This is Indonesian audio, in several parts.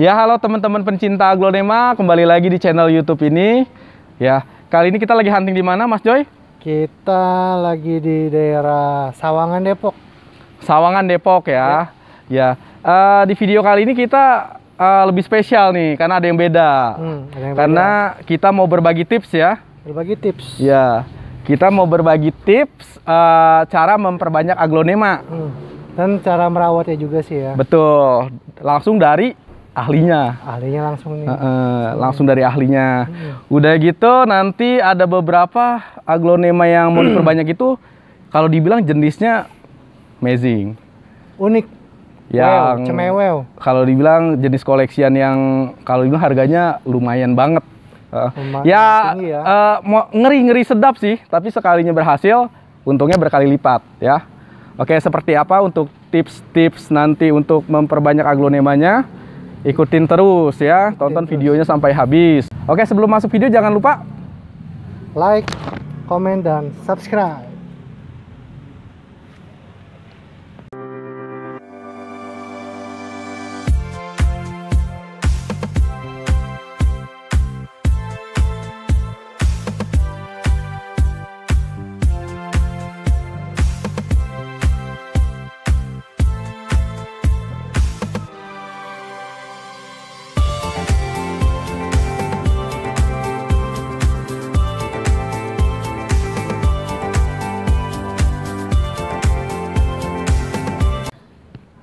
Ya halo teman-teman pencinta glonema kembali lagi di channel YouTube ini. Ya, kali ini kita lagi hunting di mana, Mas Joy? Kita lagi di daerah Sawangan Depok. Sawangan Depok ya. Ya, ya. Uh, di video kali ini kita uh, lebih spesial nih karena ada yang beda. Hmm, ada yang karena beda. kita mau berbagi tips ya. Berbagi tips. Ya, kita mau berbagi tips uh, cara memperbanyak aglonema. Hmm. Dan cara merawatnya juga sih ya. Betul. Langsung dari ahlinya. Ahlinya langsung nih. Uh, uh, langsung dari ahlinya. Hmm. Udah gitu nanti ada beberapa aglonema yang mau diperbanyak itu kalau dibilang jenisnya amazing. Unik. Yang wow, Kalau dibilang jenis koleksian yang kalau dibilang harganya lumayan banget. Uh, ya, ya. Uh, eh, mau ngeri-ngeri sedap sih, tapi sekalinya berhasil untungnya berkali lipat ya. Oke, seperti apa untuk tips-tips nanti untuk memperbanyak aglonemanya? ikutin terus ya, tonton videonya sampai habis. Oke, sebelum masuk video jangan lupa like, comment dan subscribe.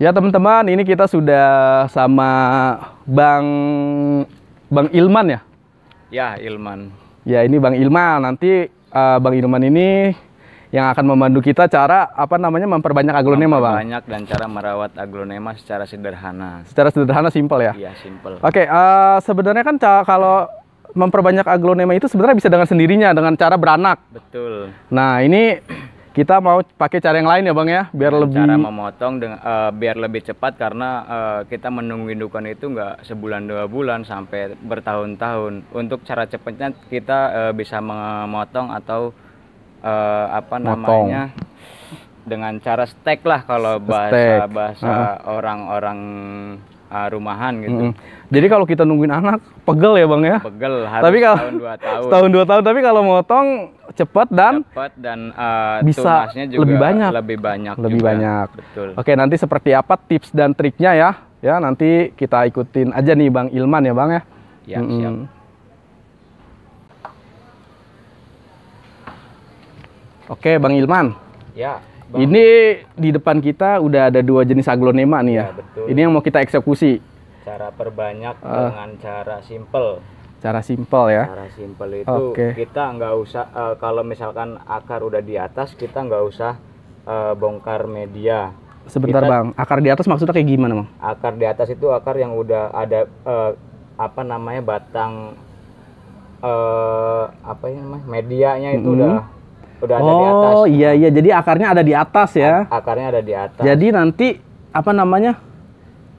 Ya teman-teman, ini kita sudah sama Bang Bang Ilman ya? Ya, Ilman. Ya, ini Bang Ilman. Nanti uh, Bang Ilman ini yang akan memandu kita cara apa namanya memperbanyak aglonema, memperbanyak Bang. Banyak dan cara merawat aglonema secara sederhana. Secara sederhana simple ya? Iya, simpel. Oke, okay, uh, eh, sebenarnya kan kalau memperbanyak aglonema itu sebenarnya bisa dengan sendirinya dengan cara beranak. Betul. Nah, ini kita mau pakai cara yang lain ya bang ya, biar cara lebih. Cara memotong dengan uh, eh, biar lebih cepat karena uh, kita menunggu indukan itu nggak sebulan dua bulan sampai bertahun-tahun. Untuk cara cepatnya kita uh, bisa memotong atau uh, apa Motong. namanya dengan cara stek lah kalau bahasa bahasa orang-orang uh, rumahan gitu. -hmm. Jadi kalau kita nungguin anak pegel ya bang ya. Pegel harus tapi kalau, tahun dua tahun. Tahun dua tahun tapi kalau motong cepat dan cepat dan uh, bisa juga lebih banyak. Lebih banyak. Lebih juga. banyak. Betul. Oke nanti seperti apa tips dan triknya ya? Ya nanti kita ikutin aja nih bang Ilman ya bang ya. Ya mm -hmm. siap. Oke bang Ilman. Ya. Bang. Ini di depan kita udah ada dua jenis aglonema nih ya. ya betul. Ini yang mau kita eksekusi. Cara perbanyak uh, dengan cara simple. Cara simple ya. Cara simple itu okay. kita nggak usah uh, kalau misalkan akar udah di atas kita nggak usah uh, bongkar media. Sebentar kita, bang, akar di atas maksudnya kayak gimana bang? Akar di atas itu akar yang udah ada uh, apa namanya batang uh, apa ya namanya medianya itu -hmm. udah udah oh, di atas. Oh iya iya, jadi akarnya ada di atas ya. Akarnya ada di atas. Jadi nanti apa namanya?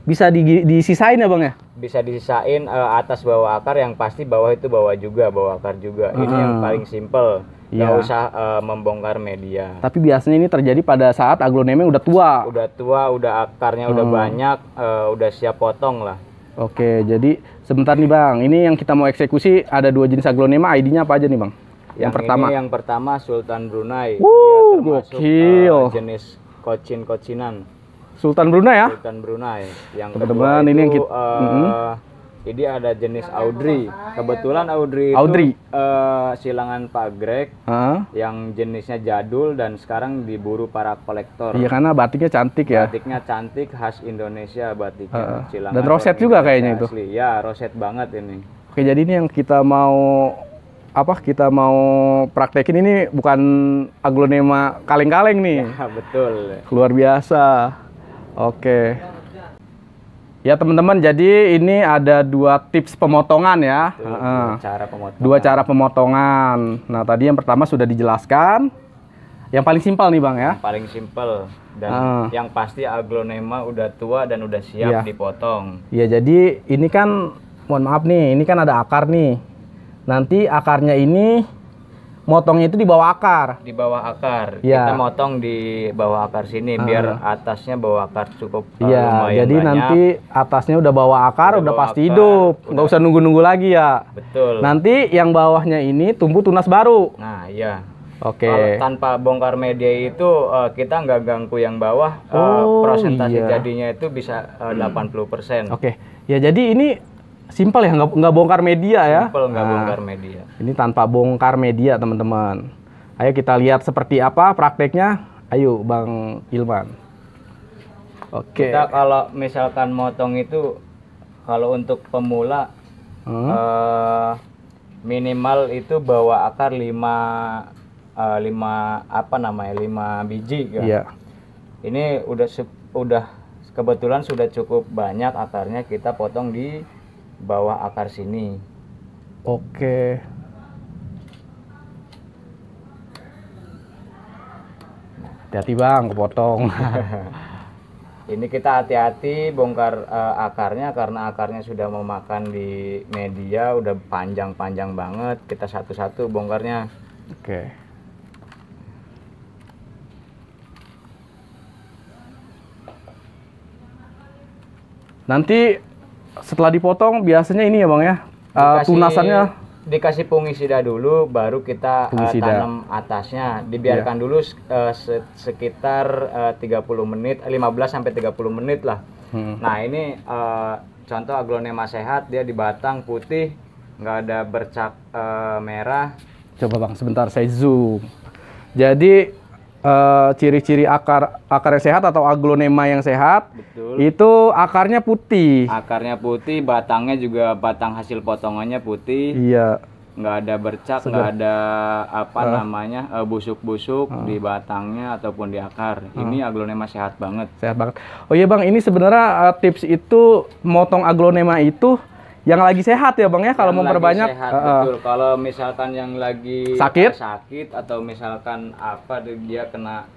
Bisa di, disisain ya bang ya? Bisa disisain uh, atas bawah akar yang pasti bawah itu bawah juga, bawah akar juga. Ini yang paling simple. Gak iya. usah uh, membongkar media. Tapi biasanya ini terjadi pada saat aglonema udah tua. Udah tua, udah akarnya hmm. udah banyak, uh, udah siap potong lah. Oke, jadi sebentar nih bang. Ini yang kita mau eksekusi ada dua jenis aglonema. ID-nya apa aja nih bang? yang, yang pertama ini yang pertama Sultan Brunei Wuh, dia termasuk uh, gokil. Uh, jenis kocin kocinan Sultan Brunei ya Sultan Brunei yang teman-teman ini yang kita mm-hmm. uh, mm -hmm. Jadi ada jenis Audrey. Kebetulan Audrey, Audrey. itu uh, silangan Pak Greg huh? yang jenisnya jadul dan sekarang diburu para kolektor. Iya karena batiknya cantik ya. Batiknya cantik khas Indonesia batiknya. Uh, silangan dan roset juga kayaknya itu. Asli. Ya roset banget ini. Oke jadi ini yang kita mau apa kita mau praktekin ini bukan aglonema kaleng-kaleng nih. Ya, betul. Luar biasa. Oke. Ya teman-teman, jadi ini ada dua tips pemotongan ya. Betul, dua cara pemotongan. Dua cara pemotongan. Nah tadi yang pertama sudah dijelaskan. Yang paling simpel nih bang ya. Yang paling simpel dan uh. yang pasti aglonema udah tua dan udah siap ya. dipotong. ya jadi ini kan mohon maaf nih, ini kan ada akar nih Nanti akarnya ini motongnya itu di bawah akar. Di bawah akar. Ya. Kita motong di bawah akar sini uh. biar atasnya bawah akar cukup uh, Iya, jadi banyak. nanti atasnya udah bawah akar udah, udah pasti akar. hidup. nggak usah nunggu-nunggu lagi ya. Betul. Nanti yang bawahnya ini tumbuh tunas baru. Nah, iya. Oke. Okay. tanpa bongkar media itu uh, kita nggak ganggu yang bawah. Eh, oh, uh, prosentase iya. jadinya itu bisa uh, 80%. Oke. Okay. Ya jadi ini simpel ya nggak nggak bongkar media ya simpel nggak nah, bongkar media ini tanpa bongkar media teman-teman ayo kita lihat seperti apa prakteknya ayo bang Ilman oke okay. kita kalau misalkan motong itu kalau untuk pemula hmm? uh, minimal itu bawa akar lima, uh, lima apa namanya lima biji kan yeah. ini udah udah kebetulan sudah cukup banyak akarnya kita potong di bawah akar sini. Oke. Hati-hati bang, kepotong. Ini kita hati-hati bongkar uh, akarnya karena akarnya sudah memakan di media, udah panjang-panjang banget. Kita satu-satu bongkarnya. Oke. Nanti setelah dipotong biasanya ini ya bang ya uh, tunasannya dikasih fungisida dulu baru kita Uh, tanam atasnya dibiarkan yeah. dulu uh, se sekitar uh, 30 menit 15 eh, sampai 30 menit lah hmm. nah ini uh, contoh aglonema sehat dia di batang putih nggak ada bercak uh, merah coba bang sebentar saya zoom jadi Eh, ciri-ciri uh, akar akar yang sehat atau aglonema yang sehat Betul. itu akarnya putih akarnya putih batangnya juga batang hasil potongannya putih iya nggak ada bercak nggak ada apa uh. namanya eh, busuk-busuk uh. di batangnya ataupun di akar uh. ini aglonema sehat banget sehat banget oh iya bang ini sebenarnya uh, tips itu motong aglonema itu yang lagi sehat ya bang ya kalau mau sehat, uh, kalau misalkan yang lagi sakit sakit atau misalkan apa dia kena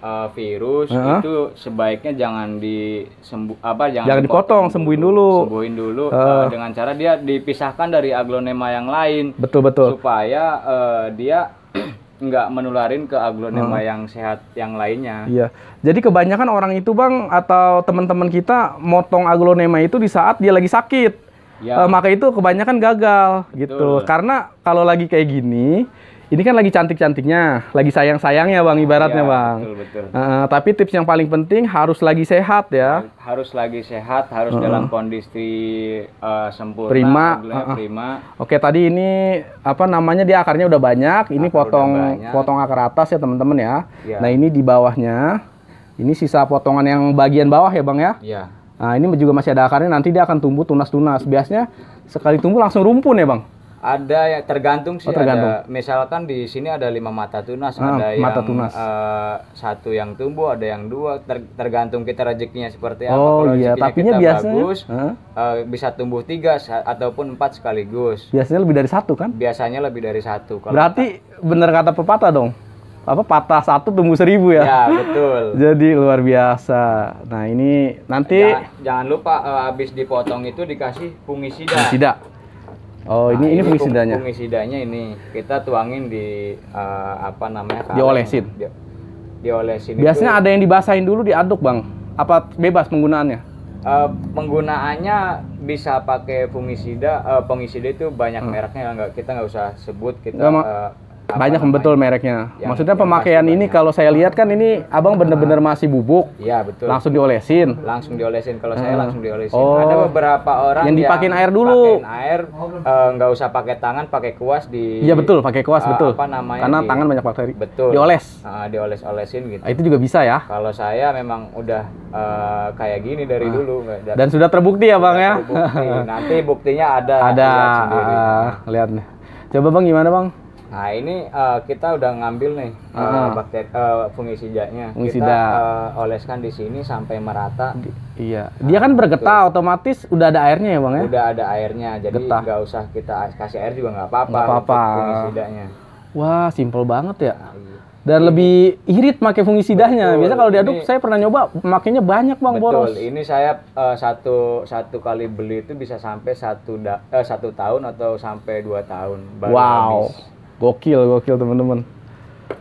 uh, virus uh -huh. itu sebaiknya jangan disembuh apa jangan, jangan dipotong, dipotong sembuhin dulu sembuhin dulu uh. Uh, dengan cara dia dipisahkan dari aglonema yang lain betul betul supaya uh, dia nggak menularin ke aglonema hmm. yang sehat yang lainnya. Iya. Jadi kebanyakan orang itu bang atau teman-teman kita motong aglonema itu di saat dia lagi sakit. Ya. Uh, maka itu kebanyakan gagal gitu. Betul. gitu. Karena kalau lagi kayak gini, ini kan lagi cantik-cantiknya, lagi sayang-sayangnya bang ibaratnya ya, bang. Betul betul. Uh, tapi tips yang paling penting harus lagi sehat ya. Harus lagi sehat, harus uh. dalam kondisi uh, sempurna. Prima. uh. Prima. Oke tadi ini apa namanya dia akarnya udah banyak, ini Akar potong banyak. potong akar atas ya teman-teman ya. ya. Nah ini di bawahnya, ini sisa potongan yang bagian bawah ya bang ya. Iya Nah, ini juga masih ada akarnya, nanti dia akan tumbuh tunas-tunas. Biasanya sekali tumbuh langsung rumpun ya, Bang? Ada ya tergantung sih. Oh, tergantung. Ada, misalkan di sini ada lima mata tunas, ah, ada mata yang tunas. Uh, satu yang tumbuh, ada yang dua. Ter, tergantung kita rezekinya seperti apa. Oh iya, tapi kita biasanya bagus, uh, bisa tumbuh tiga ataupun empat sekaligus. Biasanya lebih dari satu kan? Biasanya lebih dari satu. Kalau Berarti benar kata pepatah dong apa patah satu tumbuh seribu ya. Ya betul. Jadi luar biasa. Nah ini nanti jangan, jangan lupa uh, dipotong itu dikasih fungisida. Fungisida. Oh nah, ini ini fungisidanya. Fungisidanya ini kita tuangin di uh, apa namanya? Kaleng. Diolesin. Di, diolesin. Biasanya itu, ada yang dibasahin dulu diaduk bang. Apa bebas penggunaannya? Uh, penggunaannya bisa pakai fungisida. Uh, fungisida itu banyak hmm. mereknya nggak kita nggak usah sebut kita banyak namanya? betul mereknya. Ya, Maksudnya pemakaian ini kalau saya lihat kan ini abang bener-bener nah. masih bubuk. Iya betul. Langsung diolesin. Langsung diolesin. Kalau saya langsung diolesin. Oh. Ada beberapa orang yang dipakein yang air dulu. Pakein air, eh, nggak uh, usah pakai tangan, pakai kuas di. Iya betul, pakai kuas uh, betul. Apa namanya? Karena di, tangan banyak bakteri. Betul. Dioles. Uh, ah, dioles-olesin gitu. Nah, itu juga bisa ya? Kalau saya memang udah uh, kayak gini dari nah. dulu. Dan, Dan sudah terbukti ya bang ya. Terbukti. Nanti buktinya ada. Ada. Lihat, ah, lihat nih. Coba bang gimana bang? Nah ini uh, kita udah ngambil nih uh, bakteri uh, eh, fungisidanya. Fungisida. Kita uh, oleskan di sini sampai merata. Di, iya. Dia kan bergetah, gitu. otomatis udah ada airnya ya bang ya? Udah ada airnya, jadi nggak usah kita kasih air juga nggak apa-apa. Nggak apa-apa. Fungisidanya. Wah, simple banget ya. Nah, iya. Dan ini. lebih irit pakai fungisidanya. Betul, Biasa kalau diaduk ini, saya pernah nyoba, makainya banyak bang betul, boros. Ini saya uh, satu satu kali beli itu bisa sampai satu da, uh, satu tahun atau sampai dua tahun baru wow. habis gokil gokil teman-teman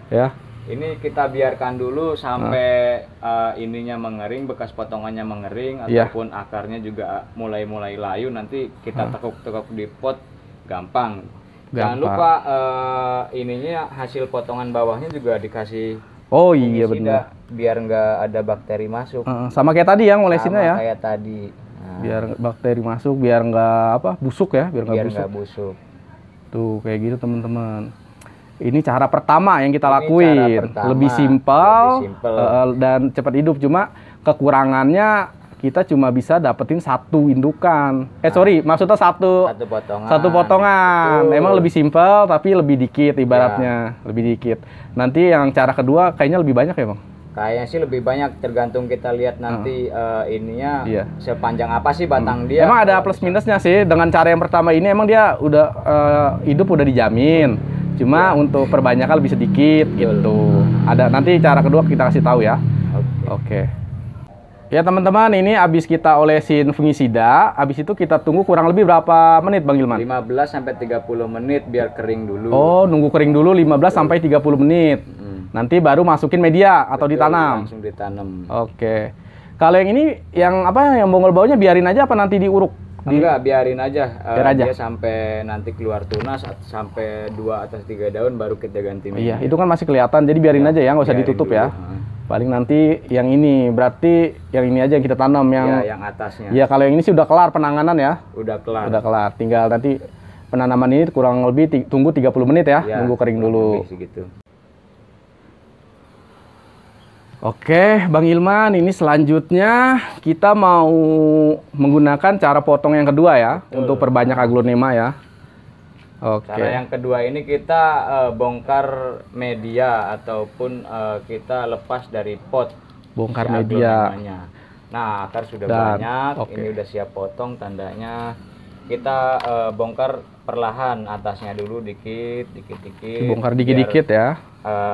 ya ini kita biarkan dulu sampai nah. uh, ininya mengering bekas potongannya mengering ya. ataupun akarnya juga mulai mulai layu nanti kita ah. tekuk-tekuk di pot gampang. gampang jangan lupa uh, ininya hasil potongan bawahnya juga dikasih oh iya benar biar nggak ada bakteri masuk sama kayak tadi ya, mulai ya kayak tadi nah. biar bakteri masuk biar nggak apa busuk ya biar nggak busuk. busuk Tuh gitu, kayak gitu teman-teman. Ini cara pertama yang kita ini lakuin, pertama, lebih simpel uh, dan cepat hidup. Cuma kekurangannya kita cuma bisa dapetin satu indukan. Eh ah. sorry, maksudnya satu satu potongan. Satu potongan. Betul. Emang lebih simpel tapi lebih dikit ibaratnya, ya. lebih dikit. Nanti yang cara kedua kayaknya lebih banyak ya, Bang? Kayaknya sih lebih banyak tergantung kita lihat nanti uh, uh ininya iya. sepanjang apa sih batang hmm. dia. Emang ada plus minusnya sih dengan cara yang pertama ini emang dia udah uh, hidup udah dijamin. Cuma ya. untuk perbanyakan lebih sedikit Betul. gitu. Ada nanti cara kedua kita kasih tahu ya. Oke. Okay. Ya teman-teman, ini habis kita olesin fungisida, habis itu kita tunggu kurang lebih berapa menit Bang Ilman? 15 sampai 30 menit biar kering dulu. Oh, nunggu kering dulu 15 sampai 30 menit. Hmm. Nanti baru masukin media atau Betul, ditanam. Langsung ditanam. Oke. Kalau yang ini yang apa yang bonggol baunya biarin aja apa nanti diuruk? Di... biarin aja. Eh, Biar aja. Dia sampai nanti keluar tunas sampai dua atas tiga daun baru kita ganti media. Iya, itu kan masih kelihatan. Jadi biarin ya, aja ya, nggak usah ditutup dulu. ya. Paling nanti yang ini berarti yang ini aja yang kita tanam yang ya, yang atasnya. Iya, kalau yang ini sih udah kelar penanganan ya. Udah kelar. Udah kelar. Tinggal nanti penanaman ini kurang lebih tunggu 30 menit ya, ya nunggu kering dulu. Oke, Bang Ilman, ini selanjutnya kita mau menggunakan cara potong yang kedua ya Betul. untuk perbanyak aglonema ya. Oke. Cara yang kedua ini kita uh, bongkar media ataupun uh, kita lepas dari pot. Bongkar si media. Nah, akar sudah Dan, banyak, okay. ini sudah siap potong tandanya kita uh, bongkar perlahan atasnya dulu dikit, dikit-dikit. Bongkar dikit-dikit ya.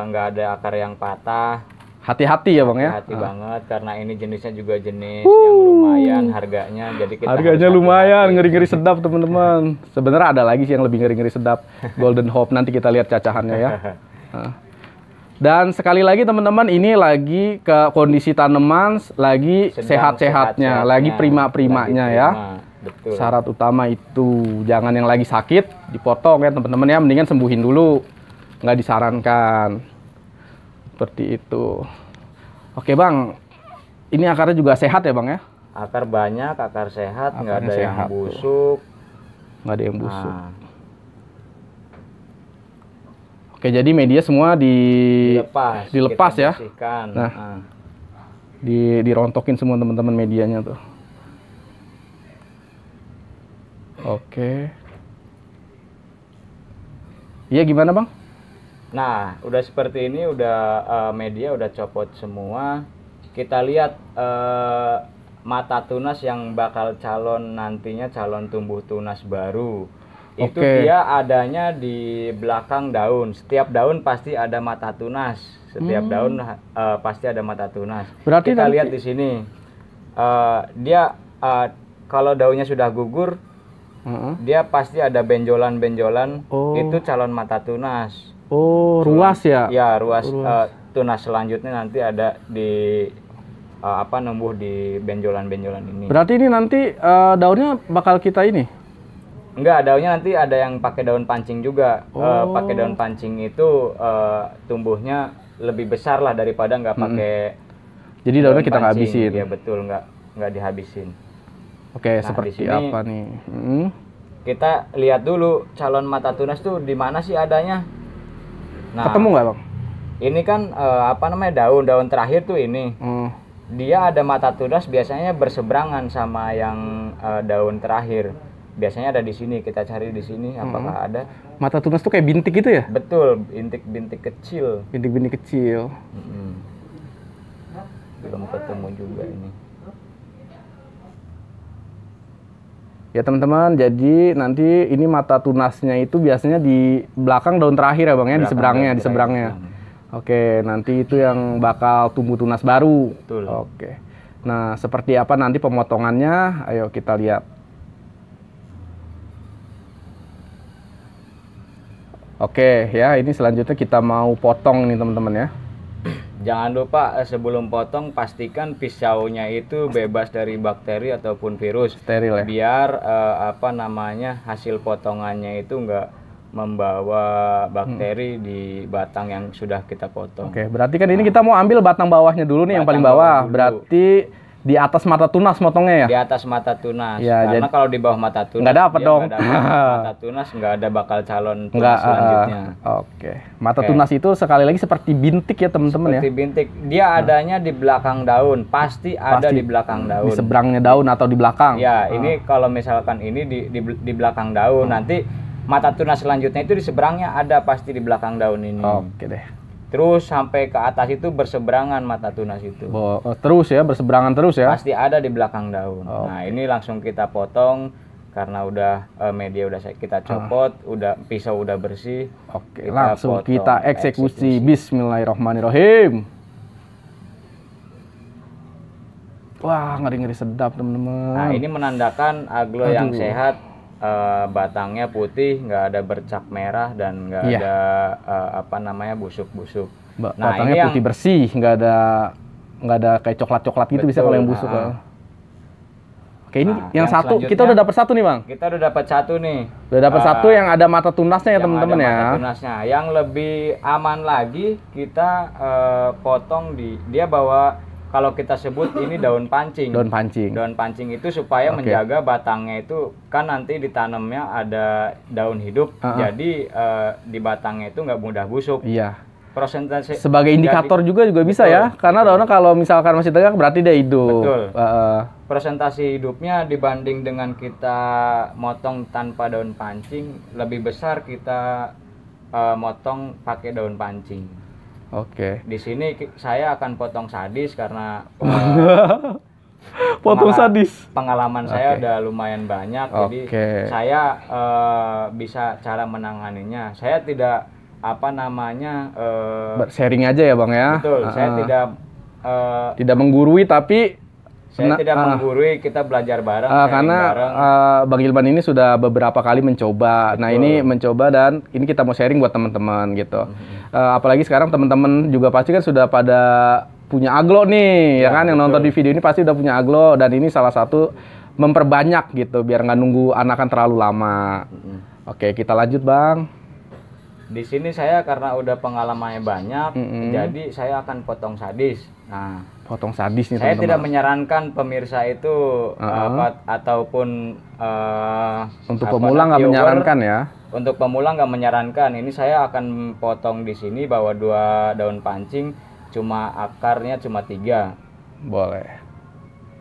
nggak ada akar yang patah hati-hati ya bang ya hati ah. banget karena ini jenisnya juga jenis uh. yang lumayan harganya jadi kita harganya lumayan ngeri-ngeri sedap teman-teman sebenarnya ada lagi sih yang lebih ngeri-ngeri sedap golden hope nanti kita lihat cacahannya ya ah. dan sekali lagi teman-teman ini lagi ke kondisi tanaman lagi sehat-sehatnya sehat lagi prima-primanya ya Betul. syarat utama itu jangan yang lagi sakit dipotong ya teman-teman ya mendingan sembuhin dulu nggak disarankan seperti itu oke bang ini akarnya juga sehat ya bang ya akar banyak akar sehat nggak ada ada yang busuk nggak ada yang nah. busuk oke jadi media semua di dilepas dilepas ya bersihkan. nah, nah. Di, dirontokin semua teman-teman medianya tuh oke iya gimana bang Nah, udah seperti ini, udah uh, media udah copot semua. Kita lihat uh, mata tunas yang bakal calon nantinya calon tumbuh tunas baru. Itu dia adanya di belakang daun. Setiap daun pasti ada mata tunas. Setiap hmm. daun uh, pasti ada mata tunas. Berarti kita nanti... lihat di sini. Uh, dia uh, kalau daunnya sudah gugur, uh -huh. dia pasti ada benjolan-benjolan. Oh. Itu calon mata tunas. Oh, ruas ya? Ya, ruas. ruas. Uh, eh, tunas selanjutnya nanti ada di uh, apa numbuh di benjolan-benjolan ini. Berarti ini nanti uh, daunnya bakal kita ini? Enggak, daunnya nanti ada yang pakai daun pancing juga. Oh. Uh, pakai daun pancing itu uh, tumbuhnya lebih besar lah daripada nggak hmm. pakai. Mm Jadi daunnya daun kita nggak habisin. Iya betul, nggak nggak dihabisin. Oke, nah, seperti sini, apa nih? Hmm. Kita lihat dulu calon mata tunas tuh di mana sih adanya. Nah, Ketemu nggak bang? Ini kan uh, apa namanya daun-daun terakhir tuh ini. Hmm. Dia ada mata tunas biasanya berseberangan sama yang uh, daun terakhir. Biasanya ada di sini, kita cari di sini hmm. apakah ada. Mata tunas tuh kayak bintik gitu ya? Betul, bintik-bintik kecil. Bintik-bintik kecil. Hmm. Belum ketemu juga ini. Ya teman-teman, jadi nanti ini mata tunasnya itu biasanya di belakang daun terakhir ya bang ya, di seberangnya, di seberangnya. Hmm. Oke, nanti itu yang bakal tumbuh tunas baru. Betul. Oke. Nah, seperti apa nanti pemotongannya? Ayo kita lihat. Oke, ya ini selanjutnya kita mau potong nih teman-teman ya. Jangan lupa eh, sebelum potong pastikan pisaunya itu bebas dari bakteri ataupun virus. Steril ya. Biar eh, apa namanya hasil potongannya itu enggak membawa bakteri hmm. di batang yang sudah kita potong. Oke, berarti kan ini kita mau ambil batang bawahnya dulu nih batang yang paling bawah. bawah dulu. berarti di atas mata tunas motongnya ya? Di atas mata tunas. Ya, Karena jadi, kalau di bawah mata tunas nggak apa dong. Gak mata tunas nggak ada bakal calon tunas nggak, ah, selanjutnya. Uh, Oke. Okay. Mata okay. tunas itu sekali lagi seperti bintik ya teman-teman ya. Seperti bintik. Dia nah. adanya di belakang daun. Pasti, Pasti ada di belakang daun. Di seberangnya daun atau di belakang. Ya, uh. ini kalau misalkan ini di di, di belakang daun uh. nanti mata tunas selanjutnya itu di seberangnya ada pasti di belakang daun ini. Oke okay deh. Terus sampai ke atas itu berseberangan mata tunas itu. Bo oh, terus ya, berseberangan terus ya. Pasti ada di belakang daun. Oh, nah, okay. ini langsung kita potong karena udah eh, media udah kita ah. copot, ah. udah pisau udah bersih. Oke, okay, langsung potong, kita eksekusi. eksekusi. Bismillahirrahmanirrahim. Wah, ngeri-ngeri sedap, teman-teman. Nah, ini menandakan aglo Aduh. yang sehat uh, batangnya putih, nggak ada bercak merah dan nggak yeah. ada uh, apa namanya busuk-busuk. Ba nah, batangnya putih yang... bersih, nggak ada nggak ada kayak coklat-coklat gitu bisa kalau yang busuk. Nah. Oke, ini nah, yang, yang satu kita udah dapat satu nih, Bang. Kita udah dapat satu nih. Udah dapat uh, satu yang ada mata tunasnya ya, teman-teman ya. Mata tunasnya. Yang lebih aman lagi kita uh, potong di dia bawa kalau kita sebut ini daun pancing. Daun pancing. Daun pancing itu supaya okay. menjaga batangnya itu kan nanti ditanamnya ada daun hidup, uh -huh. jadi uh, di batangnya itu nggak mudah busuk. Iya. Prosentase. sebagai indikator juga juga bisa ya, betul, ya, karena daunnya kalau misalkan masih tegak berarti dia hidup. Betul. Uh, Presentasi hidupnya dibanding dengan kita motong tanpa daun pancing lebih besar kita uh, motong pakai daun pancing. Oke. Okay. Di sini saya akan potong sadis karena potong sadis. Pengalaman okay. saya udah lumayan banyak, okay. jadi saya uh, bisa cara menanganinya. Saya tidak apa namanya uh, eh, sharing aja ya bang ya. Betul. Uh Saya tidak uh, tidak menggurui tapi saya karena, tidak uh, kita belajar bareng. Uh, karena bareng. Uh, Bang Ilman ini sudah beberapa kali mencoba. Betul. Nah ini mencoba dan ini kita mau sharing buat teman-teman gitu. Mm -hmm. uh, apalagi sekarang teman-teman juga pasti kan sudah pada punya aglo nih, ya, ya kan? Betul. Yang nonton di video ini pasti sudah punya aglo dan ini salah satu memperbanyak gitu biar nggak nunggu anakan terlalu lama. Mm -hmm. Oke kita lanjut bang di sini saya karena udah pengalamannya banyak mm -hmm. jadi saya akan potong sadis nah potong sadis nih saya teman -teman. tidak menyarankan pemirsa itu uh -huh. Eh, apa ataupun uh, untuk apa, pemula nggak menyarankan ya untuk pemula nggak menyarankan ini saya akan potong di sini bahwa dua daun pancing cuma akarnya cuma tiga boleh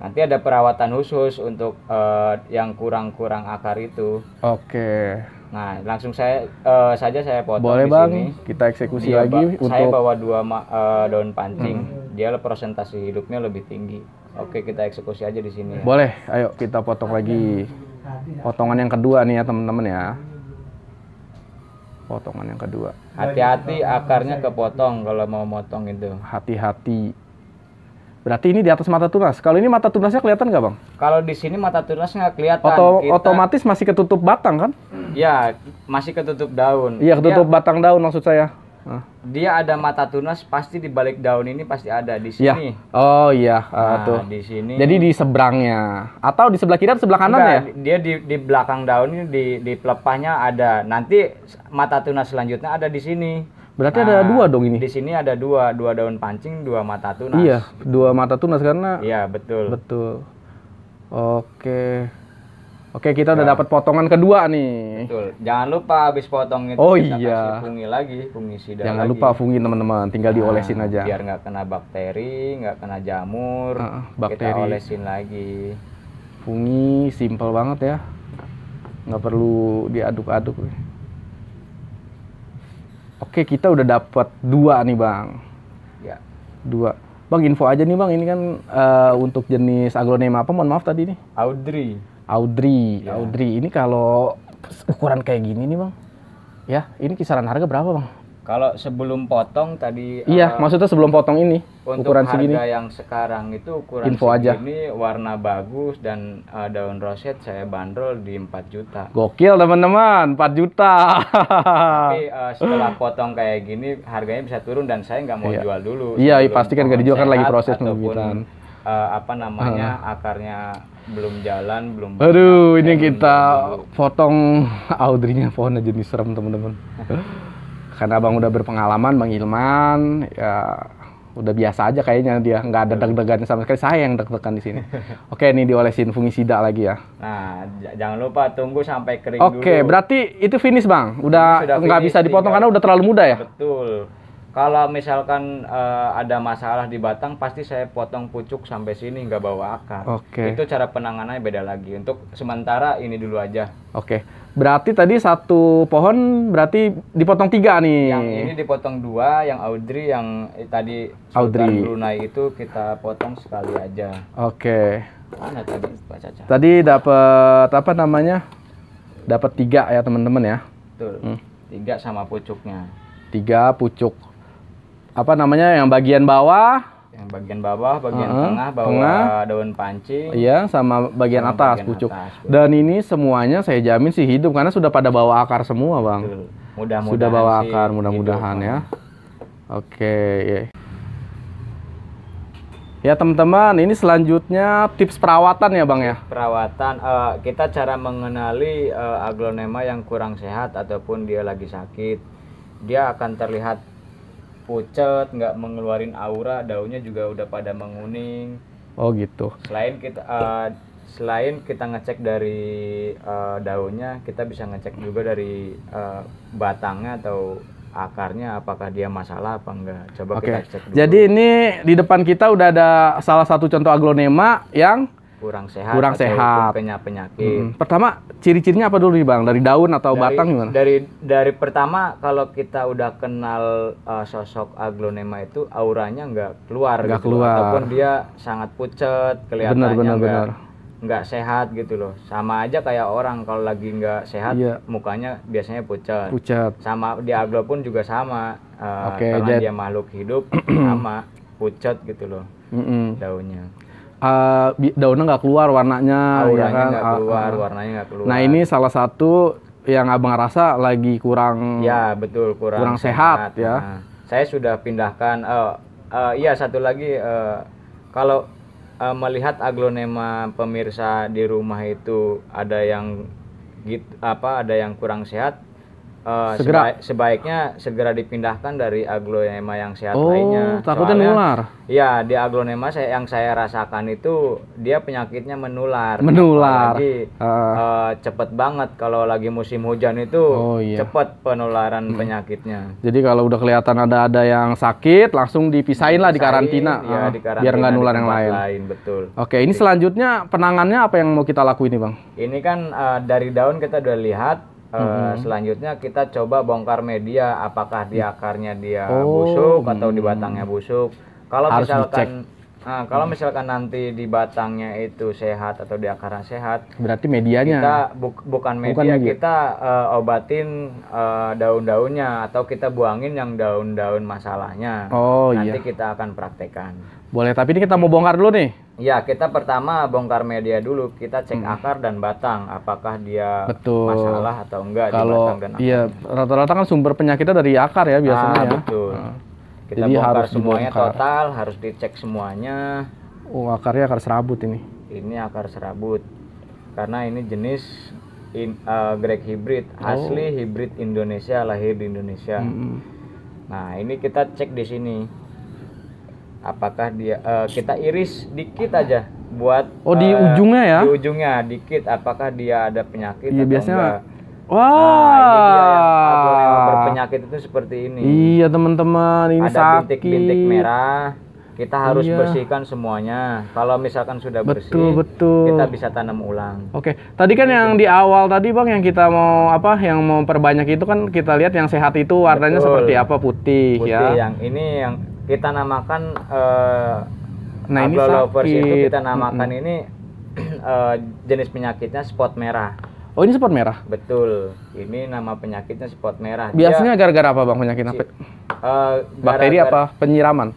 nanti ada perawatan khusus untuk uh, yang kurang-kurang akar itu oke okay Nah, langsung saya uh, saja saya potong Boleh di Bang, sini. kita eksekusi dia, lagi untuk saya bawa dua uh, daun pancing. Hmm. Dia presentasi hidupnya lebih tinggi. Oke, kita eksekusi aja di sini. Ya. Boleh, ayo kita potong lagi. Potongan yang kedua nih ya, teman-teman ya. Potongan yang kedua. Hati-hati akarnya kepotong kalau mau motong itu. Hati-hati Berarti ini di atas mata tunas. Kalau ini mata tunasnya kelihatan nggak bang? Kalau di sini mata tunasnya nggak kelihatan. Oto kita... Otomatis masih ketutup batang kan? Iya, masih ketutup daun. Iya, ketutup dia, batang daun maksud saya. Ah. Dia ada mata tunas pasti di balik daun ini pasti ada di iya. sini. Ya. Oh iya, ah, nah, tuh. di sini. Jadi di seberangnya atau di sebelah kiri atau sebelah kanan ya? Dia di, di belakang daun ini di di pelepahnya ada. Nanti mata tunas selanjutnya ada di sini. Berarti nah, ada dua dong ini. Di sini ada dua, dua daun pancing, dua mata tunas. Iya, dua mata tunas karena. Iya betul. Betul. Oke. Oke, kita udah nah. dapat potongan kedua nih. Betul. Jangan lupa habis potong itu oh, kita iya. kasih fungi lagi, fungisida Jangan lagi. lupa fungi teman-teman, tinggal nah, diolesin aja. Biar nggak kena bakteri, nggak kena jamur. Nah, bakteri. Kita olesin lagi. Fungi simple banget ya. Nggak perlu diaduk-aduk. Oke, kita udah dapat dua nih bang. Ya. Dua. Bang info aja nih bang, ini kan uh, untuk jenis aglonema apa? Mohon maaf tadi nih. Audrey. Audrey. Ya. Audrey. Ini kalau ukuran kayak gini nih bang, ya ini kisaran harga berapa bang? Kalau sebelum potong tadi Iya, uh, maksudnya sebelum potong ini untuk ukuran harga segini. yang sekarang itu ukuran Info segini aja. warna bagus dan uh, daun roset saya bandrol di 4 juta. Gokil teman-teman, 4 juta. Tapi uh, setelah potong kayak gini harganya bisa turun dan saya nggak mau iya. jual dulu. Iya, pasti kan nggak dijual kan lagi proses pembibitan. Uh, apa namanya uh. akarnya belum jalan, belum Aduh, ini kita potong audrinya nya pohonnya jenis serem, teman-teman. karena abang udah berpengalaman, Bang Ilman, ya udah biasa aja kayaknya dia nggak ada deg-degan sama sekali saya yang deg-degan di sini oke ini diolesin fungisida lagi ya nah jangan lupa tunggu sampai kering oke dulu. berarti itu finish bang udah nggak bisa dipotong tinggal. karena udah terlalu muda ya betul kalau misalkan uh, ada masalah di batang pasti saya potong pucuk sampai sini nggak bawa akar. Oke. Okay. Itu cara penanganannya beda lagi. Untuk sementara ini dulu aja. Oke. Okay. Berarti tadi satu pohon berarti dipotong tiga nih. Yang ini dipotong dua, yang Audrey yang eh, tadi Sultan Audrey. Brunei itu kita potong sekali aja. Oke. Okay. Mana tadi Pak Caca? Tadi dapat apa namanya? Dapat tiga ya teman-teman ya. Betul. Hmm. Tiga sama pucuknya. Tiga pucuk apa namanya yang bagian bawah yang bagian bawah bagian uh, tengah bawah tengah, daun panci iya sama bagian sama atas pucuk dan ini semuanya saya jamin sih hidup karena sudah pada bawa akar semua bang mudah sudah bawa akar mudah-mudahan ya oke okay. Iya. Ya teman-teman, ini selanjutnya tips perawatan ya bang ya. Perawatan, uh, kita cara mengenali uh, aglonema yang kurang sehat ataupun dia lagi sakit, dia akan terlihat pucat nggak mengeluarin aura daunnya juga udah pada menguning oh gitu selain kita uh, selain kita ngecek dari uh, daunnya kita bisa ngecek juga dari uh, batangnya atau akarnya apakah dia masalah apa enggak coba okay. kita cek dulu. jadi ini di depan kita udah ada salah satu contoh aglonema yang kurang sehat kurang sehat penyakit penyakit. Hmm. Pertama ciri-cirinya apa dulu nih Bang? Dari daun atau dari, batang gimana? Dari dari pertama kalau kita udah kenal uh, sosok aglonema itu auranya nggak keluar nggak gitu. keluar ataupun dia sangat pucet kelihatannya benar, benar, nggak sehat gitu loh. Sama aja kayak orang kalau lagi nggak sehat iya. mukanya biasanya pucat, Pucet. Sama di aglo pun juga sama. Uh, okay, karena jad. dia makhluk hidup sama pucat gitu loh. Mm -mm. Daunnya uh, daunnya nggak keluar warnanya, oh, ya kan? Gak ah, keluar, uh, warnanya nggak keluar. Nah ini salah satu yang abang rasa lagi kurang. Ya betul kurang. Kurang sehat, sehat nah. ya. Nah, saya sudah pindahkan. Uh, uh, iya satu lagi uh, kalau uh, melihat aglonema pemirsa di rumah itu ada yang git apa ada yang kurang sehat Eh, segera sebaik, sebaiknya segera dipindahkan dari aglonema yang sehat oh, lainnya. takutnya Soalnya, menular. Iya, di aglonema saya, yang saya rasakan itu dia penyakitnya menular. Menular. Jadi uh. Uh, cepet banget kalau lagi musim hujan itu oh, iya. cepet penularan hmm. penyakitnya. Jadi kalau udah kelihatan ada ada yang sakit langsung dipisahin, dipisahin lah di karantina, ya, uh, di karantina biar nggak nular yang lain. lain. Betul. Oke, ini selanjutnya penangannya apa yang mau kita lakuin nih, Bang? Ini kan uh, dari daun kita udah lihat Uh, mm -hmm. Selanjutnya kita coba bongkar media, apakah di iya. akarnya dia oh, busuk atau di batangnya oh. busuk. Kalau Harus misalkan uh, kalau misalkan nanti di batangnya itu sehat atau di akarnya sehat, berarti medianya kita bu bukan media bukan kita uh, obatin uh, daun-daunnya atau kita buangin yang daun-daun masalahnya. Oh nanti iya. Nanti kita akan praktekan. Boleh, tapi ini kita mau bongkar dulu nih. Ya, kita pertama bongkar media dulu. Kita cek hmm. akar dan batang, apakah dia betul. masalah atau enggak kalau, di batang dan Iya, rata-rata kan sumber penyakitnya dari akar ya biasanya. Ah, ya. betul. Nah. Kita Jadi bongkar harus semuanya dibongkar. total, harus dicek semuanya. Oh, akarnya akar serabut ini. Ini akar serabut. Karena ini jenis in, uh, eh, Greg hybrid, oh. asli hibrid Indonesia, lahir di Indonesia. Hmm. Nah, ini kita cek di sini apakah dia uh, kita iris dikit aja buat oh di uh, ujungnya ya di ujungnya dikit apakah dia ada penyakit iya, atau biasanya enggak. Wah, wow. nah, yang ya, berpenyakit itu seperti ini. Iya teman-teman, ini ada bintik-bintik merah. Kita harus iya. bersihkan semuanya. Kalau misalkan sudah bersih, betul, betul. kita bisa tanam ulang. Oke, tadi kan yang di awal tadi bang yang kita mau apa? Yang mau perbanyak itu kan kita lihat yang sehat itu warnanya betul. seperti apa putih, ya. putih ya. Yang ini yang kita namakan uh, nah ini lovers itu kita namakan hmm. ini uh, jenis penyakitnya spot merah. Oh ini spot merah? Betul. Ini nama penyakitnya spot merah. Biasanya gara-gara apa bang penyakit apa? Si, uh, Bakteri apa? Penyiraman?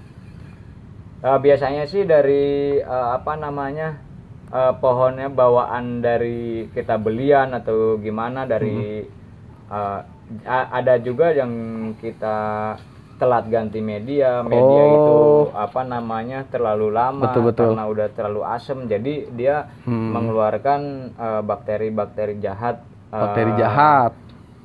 Uh, biasanya sih dari uh, apa namanya uh, pohonnya bawaan dari kita belian atau gimana dari hmm. uh, ada juga yang kita telat ganti media, media oh. itu apa namanya terlalu lama betul, betul. karena udah terlalu asem, jadi dia hmm. mengeluarkan eh, bakteri-bakteri uh, jahat. Eh, Bakteri uh, jahat.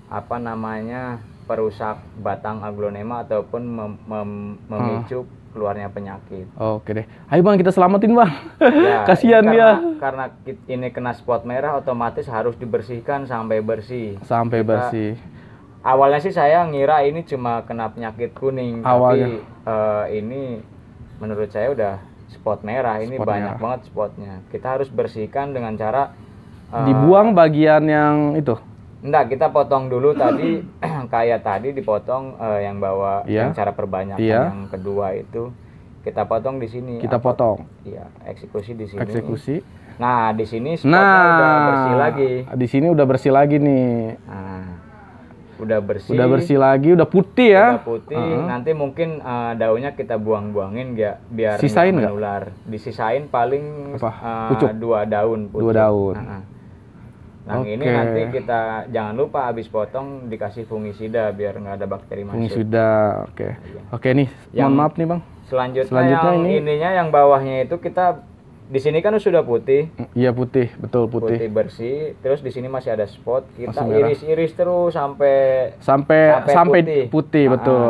Apa namanya perusak batang aglonema ataupun mem mem memicu hmm. keluarnya penyakit. Oke deh, ayo bang kita selamatin bang. Ya, Kasihan dia. Karena ini kena spot merah, otomatis harus dibersihkan sampai bersih. Sampai kita, bersih awalnya sih saya ngira ini cuma kena penyakit kuning awalnya. tapi uh, eh, ini menurut saya udah spot merah ini spot banyak merah. banget spotnya kita harus bersihkan dengan cara uh, dibuang bagian yang itu Enggak, kita potong dulu tadi kayak tadi dipotong uh, yang bawa yeah. yang cara perbanyak yeah. yang kedua itu kita potong di sini. Kita apa, potong. Iya, eksekusi di sini. Eksekusi. Nah, di sini nah, udah bersih lagi. Di sini udah bersih lagi nih. Nah udah bersih udah bersih lagi udah putih ya udah putih uh -huh. nanti mungkin uh, daunnya kita buang-buangin ya biar sisain nggak ular disisain paling Apa? Uh, dua daun putih. dua daun uh -huh. Nah okay. ini nanti kita jangan lupa habis potong dikasih fungisida biar nggak ada bakteri masuk. Fungisida, oke. Okay. Iya. Oke okay, nih, yang, mohon maaf nih bang. Selanjutnya, selanjutnya yang ini. ininya yang bawahnya itu kita di sini kan sudah putih. Mm, iya putih, betul putih. Putih bersih. Terus di sini masih ada spot. Kita iris-iris terus sampai sampai sampai, sampai putih, nah, betul.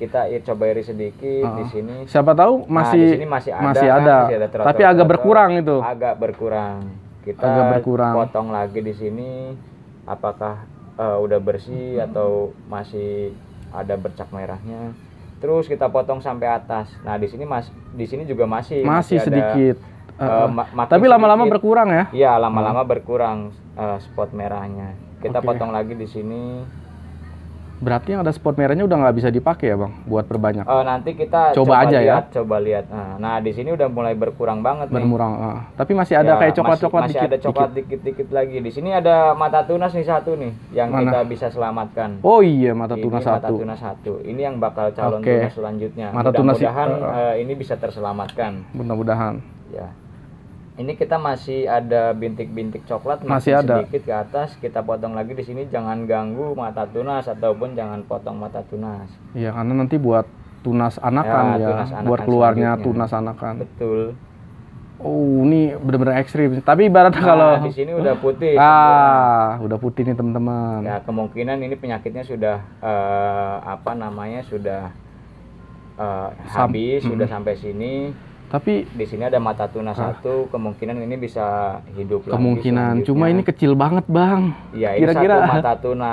Kita coba iris sedikit uh, di ah. sini. Siapa tahu ah, masih nah, masih ada. Masih kan, ada. Kan? Masih ada trotor, Tapi agak trotor, berkurang itu. Agak berkurang. Kita agak berkurang. potong lagi di sini. Apakah uh, udah bersih hmm. atau masih ada bercak merahnya? Terus kita potong sampai atas. Nah, di sini Mas, di sini juga masih masih, masih sedikit. Ada Uh, tapi lama-lama berkurang ya? Iya, hmm. lama-lama hmm. berkurang uh, spot merahnya. Kita okay. potong lagi di sini. Berarti yang ada spot merahnya udah nggak bisa dipakai ya, Bang, buat perbanyak. Uh, nanti kita coba, coba aja ya. lihat, ya. Coba lihat. Nah, nah di sini udah mulai berkurang banget Bermurang, Uh. Tapi masih ada ya, kayak coklat-coklat masih, dikit. Masih ada coklat dikit-dikit lagi. Di sini ada mata tunas nih satu nih yang Mana? kita bisa selamatkan. Oh iya, mata tunas satu. Mata tunas satu. Ini yang bakal calon okay. tunas selanjutnya. Mata Mudah tunas mudahan uh, ini bisa terselamatkan. Mudah-mudahan. Ya ini kita masih ada bintik-bintik coklat masih, masih ada sedikit ke atas kita potong lagi di sini jangan ganggu mata tunas ataupun jangan potong mata tunas iya karena nanti buat tunas anakan ya, ya. Tunas anakan buat keluarnya tunas anakan betul Oh, ini benar-benar ekstrim. Tapi ibaratnya nah, kalau di sini udah putih. Ah, udah putih nih teman-teman. Ya kemungkinan ini penyakitnya sudah uh, apa namanya sudah uh, habis, mm -hmm. sudah sampai sini tapi di sini ada mata tuna ah, satu kemungkinan ini bisa hidup kemungkinan cuma ini kecil banget bang iya ini kira-kira satu mata tuna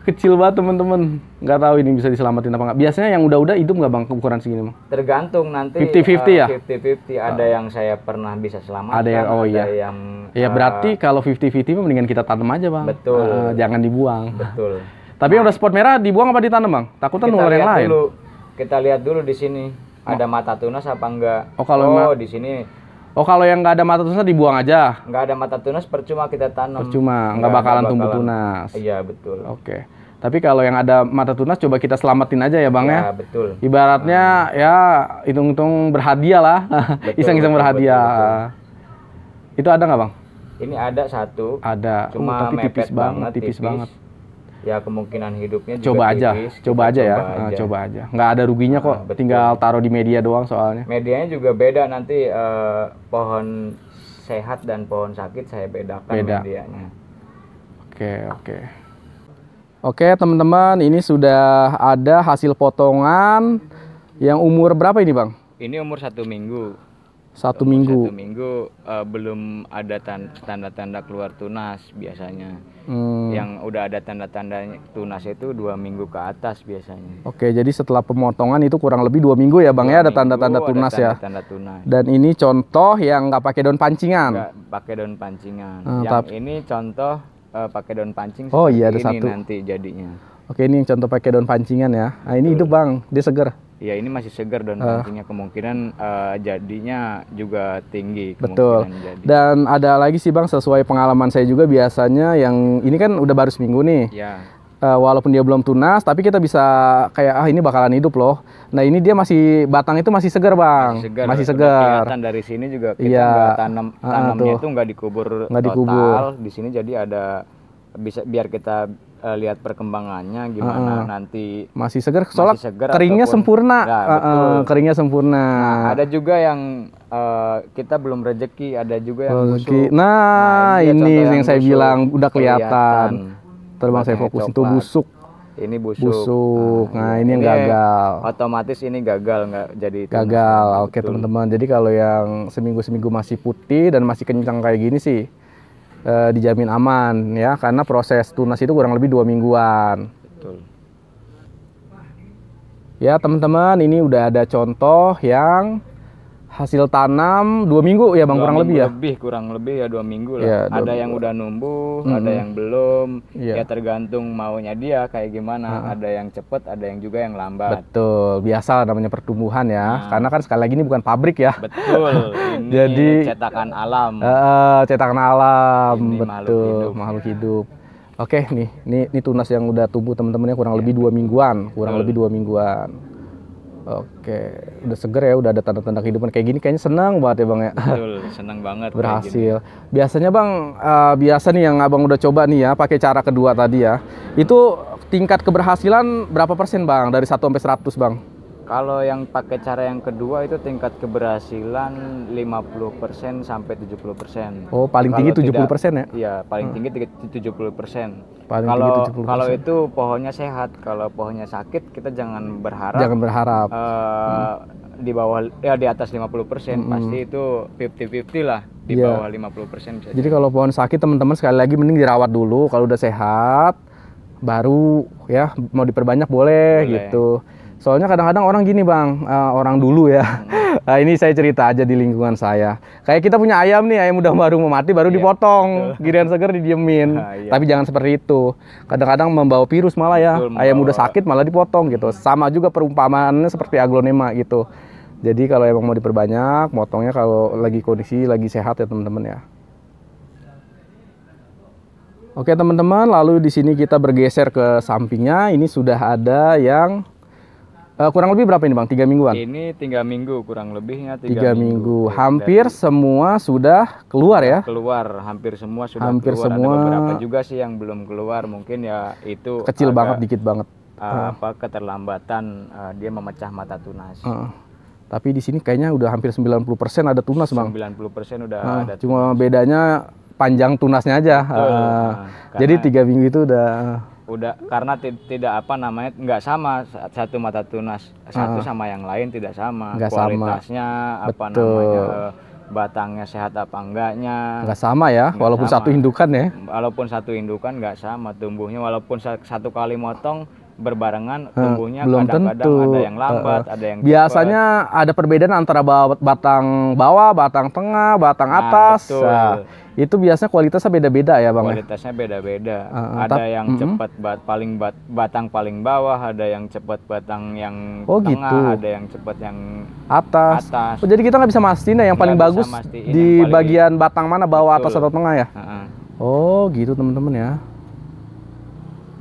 kecil banget temen-temen nggak tahu ini bisa diselamatin apa nggak biasanya yang udah-udah itu nggak bang ukuran segini bang tergantung nanti Fifty fifty uh, eh, ya Fifty fifty. Ah. ada uh. yang saya pernah bisa selamatkan ada yang oh iya. ada iya yang, eh, ya berarti kalau fifty fifty mendingan kita tanam aja bang betul uh, jangan dibuang betul tapi yang nah. udah spot merah dibuang apa ditanam bang takutnya nular yang lain dulu. kita lihat dulu di sini ada mata tunas apa enggak oh kalau oh di sini Oh kalau yang nggak ada mata tunas dibuang aja. Nggak ada mata tunas percuma kita tanam. Percuma, nggak bakalan, bakalan tumbuh tunas. Iya betul. Oke. Okay. Tapi kalau yang ada mata tunas coba kita selamatin aja ya bang ya. ya? betul. Ibaratnya hmm. ya hitung-hitung berhadiah lah, iseng-iseng berhadiah. Betul, betul. Itu ada nggak bang? Ini ada satu. Ada. Uh, Cuma oh, tapi mepet tipis banget, tipis, tipis banget ya kemungkinan hidupnya coba aja tipis, coba aja ya. coba ya aja. coba aja nggak ada ruginya kok nah, tinggal taruh di media doang soalnya medianya juga beda nanti uh, pohon sehat dan pohon sakit saya bedakan beda. medianya oke oke oke teman-teman ini sudah ada hasil potongan yang umur berapa ini bang ini umur satu minggu satu minggu satu minggu uh, belum ada tanda-tanda keluar tunas biasanya Hmm. Yang udah ada tanda-tanda tunas itu dua minggu ke atas biasanya. Oke, jadi setelah pemotongan itu kurang lebih dua minggu ya bang ya ada tanda-tanda tunas ada tanda, ya. Tanda tunas. Dan ini contoh yang nggak pakai daun pancingan. Nggak pakai daun pancingan. Hmm, yang tapi... ini contoh uh, pakai daun pancing. Oh iya ada ini satu. Nanti jadinya. Oke ini yang contoh pakai daun pancingan ya. Nah ini Betul. hidup bang, dia seger ya ini masih segar dan uh. kemungkinan uh, jadinya juga tinggi. Betul. Jadi. Dan ada lagi sih bang, sesuai pengalaman saya juga biasanya yang ini kan udah baru seminggu nih. Ya. Uh, walaupun dia belum tunas, tapi kita bisa kayak ah ini bakalan hidup loh. Nah ini dia masih batang itu masih segar bang, masih segar. Masih segar. Kelihatan dari sini juga kita ya. tanam ah, ah, tanamnya uh, tuh. itu nggak dikubur nggak dikubur. Di sini jadi ada bisa biar kita uh, lihat perkembangannya gimana uh, nanti masih segar soalnya masih segar keringnya ataupun, sempurna ya, uh, uh, keringnya sempurna nah, ada juga yang uh, kita belum rezeki ada juga yang rezeki nah, nah ini yang, yang saya bilang udah kelihatan, kelihatan. terbang saya fokus itu busuk ini busuk. Busuk. Nah, nah ini, yang gagal. Otomatis ini gagal nggak jadi gagal. Oke, teman-teman. Jadi kalau yang seminggu-seminggu masih putih dan masih kencang kayak gini sih e, dijamin aman ya karena proses tunas itu kurang lebih dua mingguan. Betul. Ya teman-teman ini udah ada contoh yang hasil tanam dua minggu ya bang dua kurang lebih ya lebih kurang lebih ya dua minggu lah ya, dua ada minggu. yang udah numbuh hmm. ada yang belum ya. ya tergantung maunya dia kayak gimana hmm. ada yang cepet ada yang juga yang lambat betul biasa namanya pertumbuhan ya nah. karena kan sekali lagi ini bukan pabrik ya betul ini jadi cetakan alam uh, cetakan alam ini betul makhluk ya. hidup, Oke nih, nih ini tunas yang udah tumbuh teman-temannya kurang ya. lebih dua mingguan, kurang betul. lebih dua mingguan. Oke, udah seger ya, udah ada tanda-tanda kehidupan kayak gini. Kayaknya senang banget ya bang ya. Betul, senang banget. Berhasil. Biasanya bang, uh, biasa nih yang abang udah coba nih ya, pakai cara kedua tadi ya. Itu tingkat keberhasilan berapa persen bang dari 1 sampai 100 bang? Kalau yang pakai cara yang kedua itu tingkat keberhasilan 50% sampai 70%. Oh, paling kalau tujuh 70% tidak, ya? Iya, paling hmm. tinggi hmm. 70%. Paling kalau tinggi 70%. kalau itu pohonnya sehat, kalau pohonnya sakit kita jangan berharap. Jangan berharap. Uh, hmm di bawah ya di atas 50% puluh -hmm. pasti itu 50-50 lah di yeah. bawah 50% bisa. Jadi kalau pohon sakit teman-teman sekali lagi mending dirawat dulu kalau udah sehat baru ya mau diperbanyak boleh, boleh. gitu. Soalnya kadang-kadang orang gini bang, uh, orang dulu ya. Hmm. nah, ini saya cerita aja di lingkungan saya. Kayak kita punya ayam nih, ayam udah baru mau mati baru yeah, dipotong, betul. seger didiemin. Nah, iya. Tapi jangan seperti itu. Kadang-kadang membawa virus malah ya. Betul, ayam udah sakit malah dipotong gitu. Hmm. Sama juga perumpamaannya seperti aglonema gitu. Jadi kalau emang mau diperbanyak, motongnya kalau lagi kondisi lagi sehat ya teman-teman ya. Oke teman-teman, lalu di sini kita bergeser ke sampingnya. Ini sudah ada yang Uh, kurang lebih berapa ini bang? Tiga mingguan? Ini tiga minggu kurang lebihnya tiga, tiga minggu. minggu. Hampir Dan semua sudah keluar ya? Keluar, hampir semua sudah hampir keluar. Semua... Ada beberapa juga sih yang belum keluar, mungkin ya itu kecil agak, banget, dikit banget. Uh, apa keterlambatan uh, dia memecah mata tunas. Uh. Tapi di sini kayaknya udah hampir 90% ada tunas, Bang. 90% udah uh, ada. Cuma tunas. bedanya panjang tunasnya aja. Uh, Uh, jadi tiga minggu itu udah udah karena tidak apa namanya nggak sama satu mata tunas satu uh, sama yang lain tidak sama nggak kualitasnya sama. apa Betul. namanya eh, batangnya sehat apa enggaknya nggak sama ya nggak walaupun sama. satu indukan ya walaupun satu indukan nggak sama tumbuhnya walaupun satu kali motong berbarengan eh, tumbuhnya kadang-kadang ada yang lambat, uh, ada yang biasanya cepat. ada perbedaan antara batang bawah, batang tengah, batang nah, atas. Nah, itu biasanya kualitasnya beda-beda ya bang. Ya? Kualitasnya beda-beda. Uh, uh, ada yang mm -hmm. cepat bat paling bat batang paling bawah, ada yang cepat batang yang oh, tengah, gitu. ada yang cepat yang atas. atas. Oh, jadi kita nggak bisa mastiin ya yang paling bagus di paling... bagian batang mana bawah Betul. atas atau tengah ya. Uh ah, -huh. Oh gitu teman-teman ya.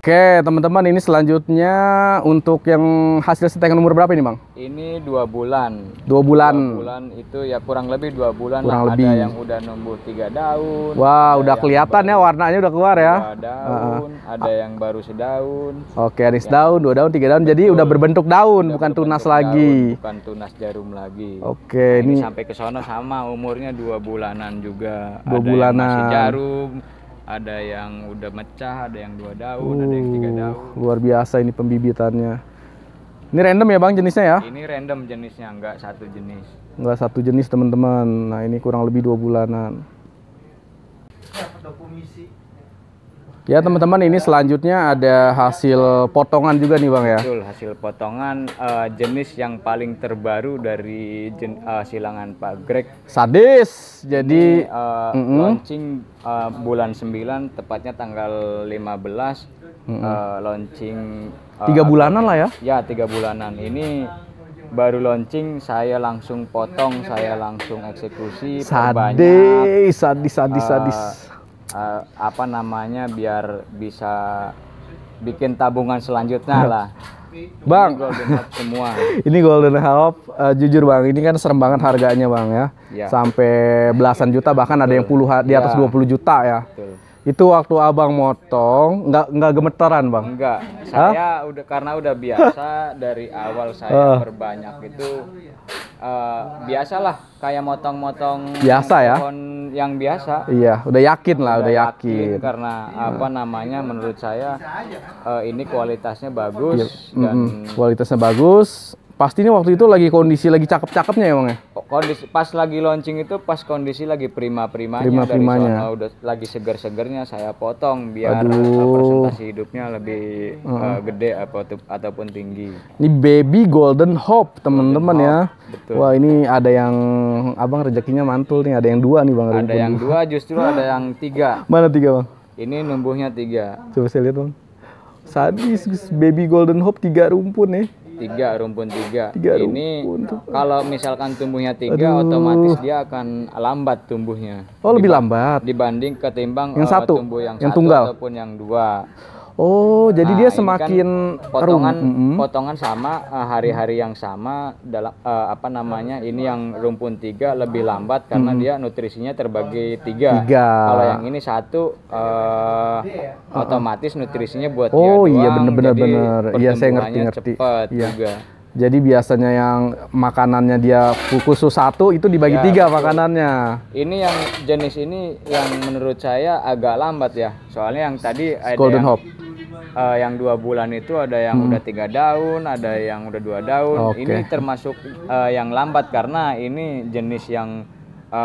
Oke, teman-teman, ini selanjutnya untuk yang hasil setengah umur berapa ini, Bang? Ini dua bulan. Dua bulan. Dua bulan itu ya kurang lebih dua bulan. Kurang lah. lebih. Ada yang udah nembus tiga daun. Wah, udah kelihatan baru, ya warnanya udah keluar ya. Dua daun, uh, ada yang baru sedaun. Oke, ada sedaun, dua daun, tiga daun. Betul. Jadi udah berbentuk daun, udah bukan berbentuk tunas daun, lagi. Bukan tunas jarum lagi. Oke, nah, ini, ini sampai ke sono sama umurnya dua bulanan juga. Dua ada bulanan. Yang masih jarum ada yang udah mecah, ada yang dua daun, uh, ada yang tiga uh, daun. Luar biasa ini pembibitannya. Ini random ya bang jenisnya ya? Ini random jenisnya, nggak satu jenis. Nggak satu jenis teman-teman. Nah ini kurang lebih dua bulanan. Ini Ya teman-teman ini selanjutnya ada hasil potongan juga nih bang ya. Betul hasil potongan uh, jenis yang paling terbaru dari jen, uh, silangan Pak Greg. Sadis. Jadi ini, uh, mm -mm. launching uh, bulan 9 tepatnya tanggal 15 mm -mm. Uh, launching. Uh, tiga bulanan lah ya? Ya tiga bulanan ini baru launching saya langsung potong saya langsung eksekusi sadis sadis sadis sadis. Uh, uh, apa namanya biar bisa bikin tabungan selanjutnya iya. lah. Bang, semua. ini Golden Help, uh, eh, jujur bang, ini kan serem banget harganya bang ya, ya. sampai belasan juta bahkan Betul. ada yang puluhan di atas ya. 20 juta ya. Betul. Itu waktu abang motong, nggak nggak gemeteran bang? Nggak, saya udah karena udah biasa dari awal saya uh. Eh. berbanyak itu uh, biasalah kayak motong-motong biasa ya yang biasa iya udah yakin lah udah, yakin. yakin karena iya. apa namanya menurut saya uh, ini kualitasnya bagus iya. dan mm -hmm. kualitasnya bagus pasti ini waktu itu lagi kondisi lagi cakep-cakepnya emang ya, ya? kondisi pas lagi launching itu pas kondisi lagi prima-primanya prima primanya dari udah lagi seger-segernya saya potong biar Aduh. presentasi hidupnya lebih uh. Uh, gede apa ataupun tinggi. Ini baby golden hope teman-teman ya. Betul. Wah ini ada yang abang rezekinya mantul nih ada yang dua nih bang. Ada Rimpun. yang dua justru ada yang tiga. Mana tiga bang? Ini numbuhnya tiga. Coba saya lihat bang. Sadis baby golden hope tiga rumpun nih. Ya tiga rumpun tiga, tiga ini rumpun. kalau misalkan tumbuhnya tiga Aduh. otomatis dia akan lambat tumbuhnya oh lebih lambat dibanding ketimbang yang eh, satu tumbuh yang, yang satu tunggal ataupun yang dua Oh, jadi dia nah, kan semakin kan potongan mm -hmm. potongan sama eh, hari-hari yang sama dalam uh, eh, apa namanya ini yang rumpun tiga lebih lambat karena mm -hmm. dia nutrisinya terbagi tiga. tiga. Kalau yang ini satu uh, otomatis nutrisinya buat oh, dia doang. Oh iya benar-benar benar. Iya saya ngerti ngerti. Cepat iya. juga. Jadi biasanya yang makanannya dia khusus satu itu dibagi ya, tiga betul. makanannya. Ini yang jenis ini yang menurut saya agak lambat ya. Soalnya yang tadi ada Golden yang, Hop. Uh, yang dua bulan itu ada yang hmm. udah tiga daun, ada yang udah dua daun. Okay. Ini termasuk uh, yang lambat karena ini jenis yang uh,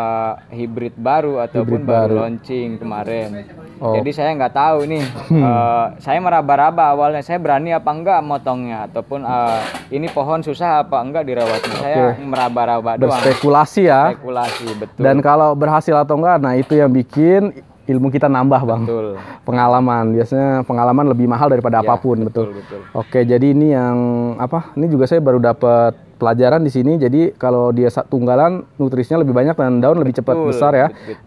eh, hybrid baru ataupun hybrid baru launching kemarin. Oh. Jadi saya nggak tahu nih. Hmm. Uh, saya meraba-raba awalnya saya berani apa enggak motongnya ataupun uh, ini pohon susah apa enggak dirawatnya. Okay. Saya meraba-raba doang. Berspekulasi ya. Spekulasi betul. Dan kalau berhasil atau enggak nah itu yang bikin ilmu kita nambah bang. Betul. Pengalaman biasanya pengalaman lebih mahal daripada ya, apapun betul, betul. betul. Oke jadi ini yang apa? Ini juga saya baru dapat pelajaran di sini. Jadi kalau dia tunggalan nutrisinya lebih banyak dan daun betul, lebih cepat besar ya betul, Dibanding,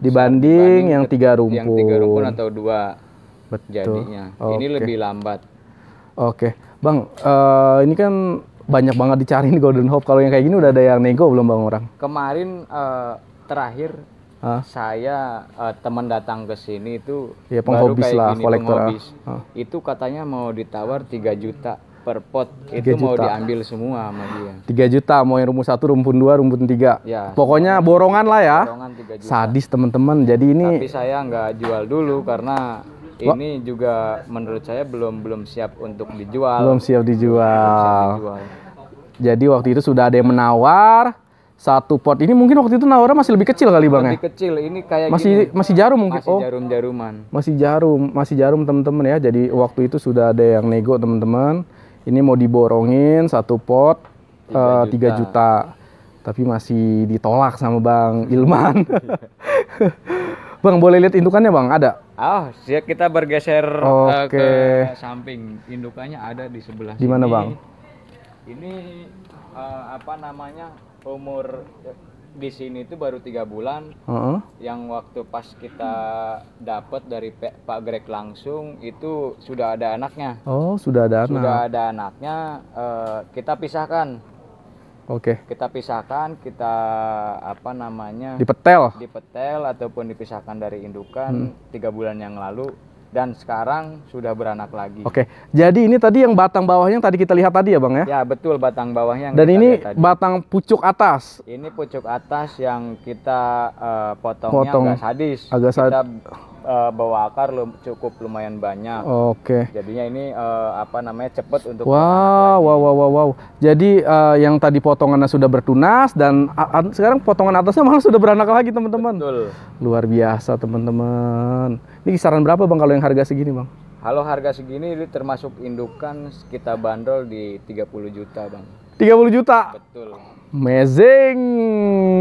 dibanding yang tiga rumpun. Yang tiga rumpun atau dua. Betul. Jadinya okay. ini lebih lambat. Oke bang uh, ini kan banyak banget dicari nih Golden Hope. Kalau yang kayak gini udah ada yang nego belum bang orang? Kemarin uh, terakhir Hah? Saya uh, teman datang ke sini itu ya, baru kayak lah, gini, kolektor. Ah. Ah. Itu katanya mau ditawar 3 juta per pot. Itu juta. mau diambil semua sama dia. 3 juta mau yang rumput satu, rumput dua, rumput tiga. Ya, Pokoknya borongan lah ya. Borongan 3 juta. Sadis teman-teman. Jadi ini Tapi saya nggak jual dulu karena ini juga menurut saya belum belum siap untuk dijual. Belum siap dijual. Belum siap dijual. Jadi waktu itu sudah ada yang menawar, satu pot ini mungkin waktu itu nawarnya masih lebih kecil kali bang lebih ya? kecil ini kayak masih gini. masih jarum mungkin masih oh, jarum jaruman masih jarum masih jarum teman-teman ya jadi waktu itu sudah ada yang nego teman-teman ini mau diborongin satu pot tiga uh, juta. juta tapi masih ditolak sama bang Ilman iya. bang boleh lihat indukannya bang ada ah oh, siap kita bergeser eh, okay. uh, ke samping indukannya ada di sebelah di mana bang ini uh, apa namanya umur di sini itu baru tiga bulan. Uh -huh. Yang waktu pas kita dapat dari Pak Greg langsung itu sudah ada anaknya. Oh, sudah ada anak. Sudah ada anaknya. Uh, kita pisahkan. Oke. Okay. Kita pisahkan, kita apa namanya? Dipetel. Dipetel ataupun dipisahkan dari indukan hmm. tiga bulan yang lalu dan sekarang sudah beranak lagi. Oke, jadi ini tadi yang batang bawahnya yang tadi kita lihat tadi ya bang ya? Ya betul batang bawahnya. Yang dan ini batang pucuk atas. Ini pucuk atas yang kita uh, potongnya Potong. agak sadis. Agak sadis. Kita uh, bawa akar lum, cukup lumayan banyak. Oke. Okay. Jadinya ini uh, apa namanya cepet untuk wow, wow, wow, wow, wow. Jadi uh, yang tadi potongannya sudah bertunas dan sekarang potongan atasnya malah sudah beranak lagi teman-teman. Betul. Luar biasa teman-teman. Ini kisaran berapa bang kalau yang harga segini bang? Kalau harga segini ini termasuk indukan kita bandrol di 30 juta bang. 30 juta? Betul. Amazing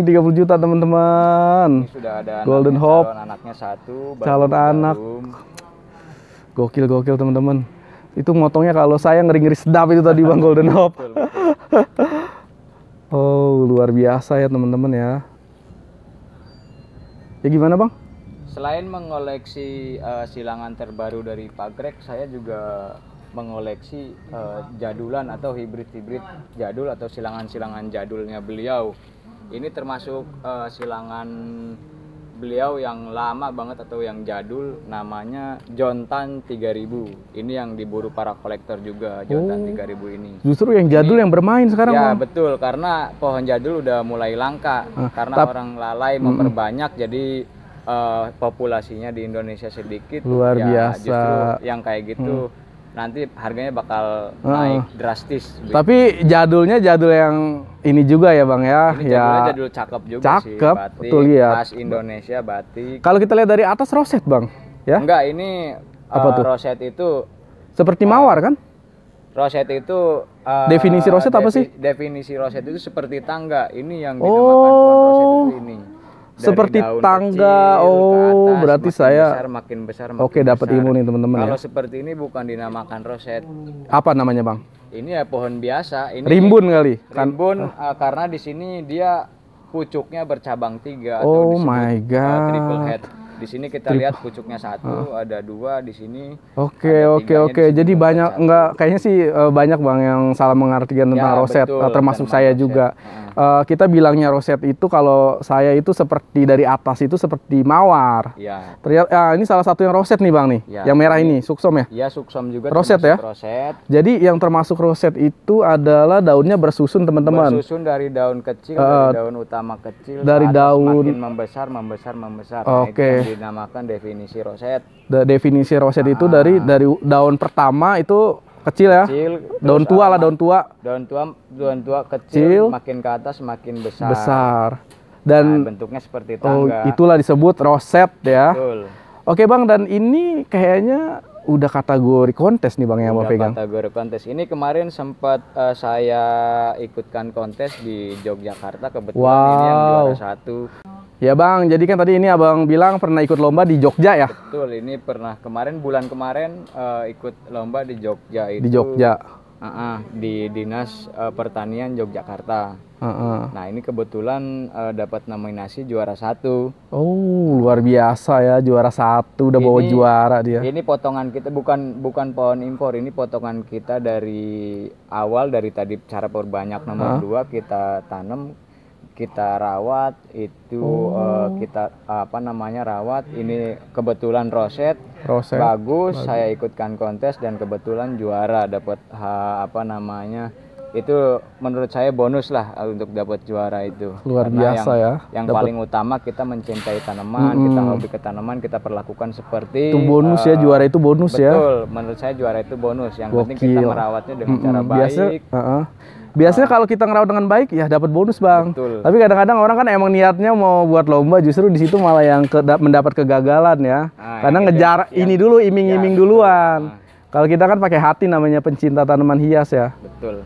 30 juta teman-teman. Sudah ada Golden Hope. Calon anaknya satu. Calon barum. anak. Gokil gokil teman-teman. Itu motongnya kalau saya ngeri-ngeri sedap itu tadi Bang Golden Hope. oh, luar biasa ya teman-teman ya. Ya gimana Bang? Selain mengoleksi uh, silangan terbaru dari Pak Greg, saya juga mengoleksi uh, jadulan atau hibrid-hibrid jadul atau silangan-silangan jadulnya beliau. Ini termasuk uh, silangan beliau yang lama banget atau yang jadul namanya Jontan 3000. Ini yang diburu para kolektor juga Jontan oh, 3000 ini. Justru yang jadul ini, yang bermain sekarang. Ya, bang. betul karena pohon jadul udah mulai langka uh, karena tap, orang lalai memperbanyak mm jadi uh, populasinya di Indonesia sedikit. Luar ya, biasa. Justru yang kayak gitu hmm nanti harganya bakal uh, naik drastis. Tapi jadulnya jadul yang ini juga ya bang ya. Ini ya. jadul cakep juga cakep, sih. Cakep, betul ya. Khas Indonesia batik. Kalau kita lihat dari atas roset bang, ya? Enggak, ini apa uh, tuh? Roset itu seperti eh, mawar kan? Roset itu uh, definisi roset apa sih? Definisi roset itu seperti tangga. Ini yang oh. dinamakan oh. roset itu ini seperti tangga kecil, oh atas, berarti makin saya besar, makin besar makin oke dapat ilmu nih teman-teman kalau ya? seperti ini bukan dinamakan roset apa namanya bang ini ya pohon biasa ini rimbun kali kan? rimbun kan? uh, karena di sini dia pucuknya bercabang tiga oh atau my eh, god triple head di sini kita Trip. lihat pucuknya satu, uh. ada dua di sini. Oke, oke, oke. Jadi banyak satu. enggak kayaknya sih eh, banyak Bang yang salah mengartikan tentang ya, roset betul, eh, termasuk saya roset. juga. uh. Uh, kita bilangnya roset itu kalau saya itu seperti dari atas itu seperti mawar. Ya. Ternyata uh, ini salah satu yang roset nih Bang nih. Ya. Yang merah ini, ini iya. suksom ya? ya suksom juga roset ya. Roset. Jadi yang termasuk roset itu adalah daunnya bersusun teman-teman. Bersusun dari daun kecil, uh, dari daun utama kecil dari daun makin membesar, membesar, membesar. Nah, oke. Okay dinamakan definisi roset. definisi roset ah. itu dari ah. dari daun pertama itu kecil ya. Kecil. Daun tua lah daun tua. Daun tua daun tua kecil, kecil makin ke atas makin besar. Besar. Dan nah, bentuknya seperti tangga. Oh, itulah disebut roset ya. Betul. Oke Bang dan ini kayaknya udah kategori kontes nih Bang yang mau pegang. Kategori kontes. Ini kemarin sempat uh, saya ikutkan kontes di Yogyakarta kebetulan wow. ini yang juara satu. Ya bang, jadi kan tadi ini abang bilang pernah ikut lomba di Jogja ya? Betul, ini pernah kemarin bulan kemarin uh, ikut lomba di Jogja itu. Di Jogja. Uh -uh, di dinas uh, pertanian Yogyakarta. Uh -uh. Nah ini kebetulan uh, dapat nominasi juara satu. Oh luar biasa ya juara satu udah ini, bawa juara dia. Ini potongan kita bukan bukan pohon impor ini potongan kita dari awal dari tadi cara perbanyak nomor uh -huh. dua kita tanam kita rawat itu oh. uh, kita apa namanya rawat ini kebetulan roset, roset. Bagus, bagus saya ikutkan kontes dan kebetulan juara dapat apa namanya itu menurut saya bonus lah eh, untuk dapat juara itu luar Karena biasa yang, ya yang dapet. paling utama kita mencintai tanaman -hmm. kita hobi ke tanaman kita perlakukan seperti itu bonus uh, ya eh, juara itu bonus betul, ya betul menurut saya juara itu bonus yang Gokil. penting kita merawatnya dengan -hmm. cara baik biasa, uh uh-uh. -uh. Biasanya kalau kita ngerawat dengan baik ya dapat bonus bang. Betul. Tapi kadang-kadang orang kan emang niatnya mau buat lomba justru di situ malah yang ke, mendapat kegagalan ya. Nah, Karena ya, ngejar ya. ini dulu iming-iming ya, duluan. Nah. Kalau kita kan pakai hati namanya pencinta tanaman hias ya. Betul.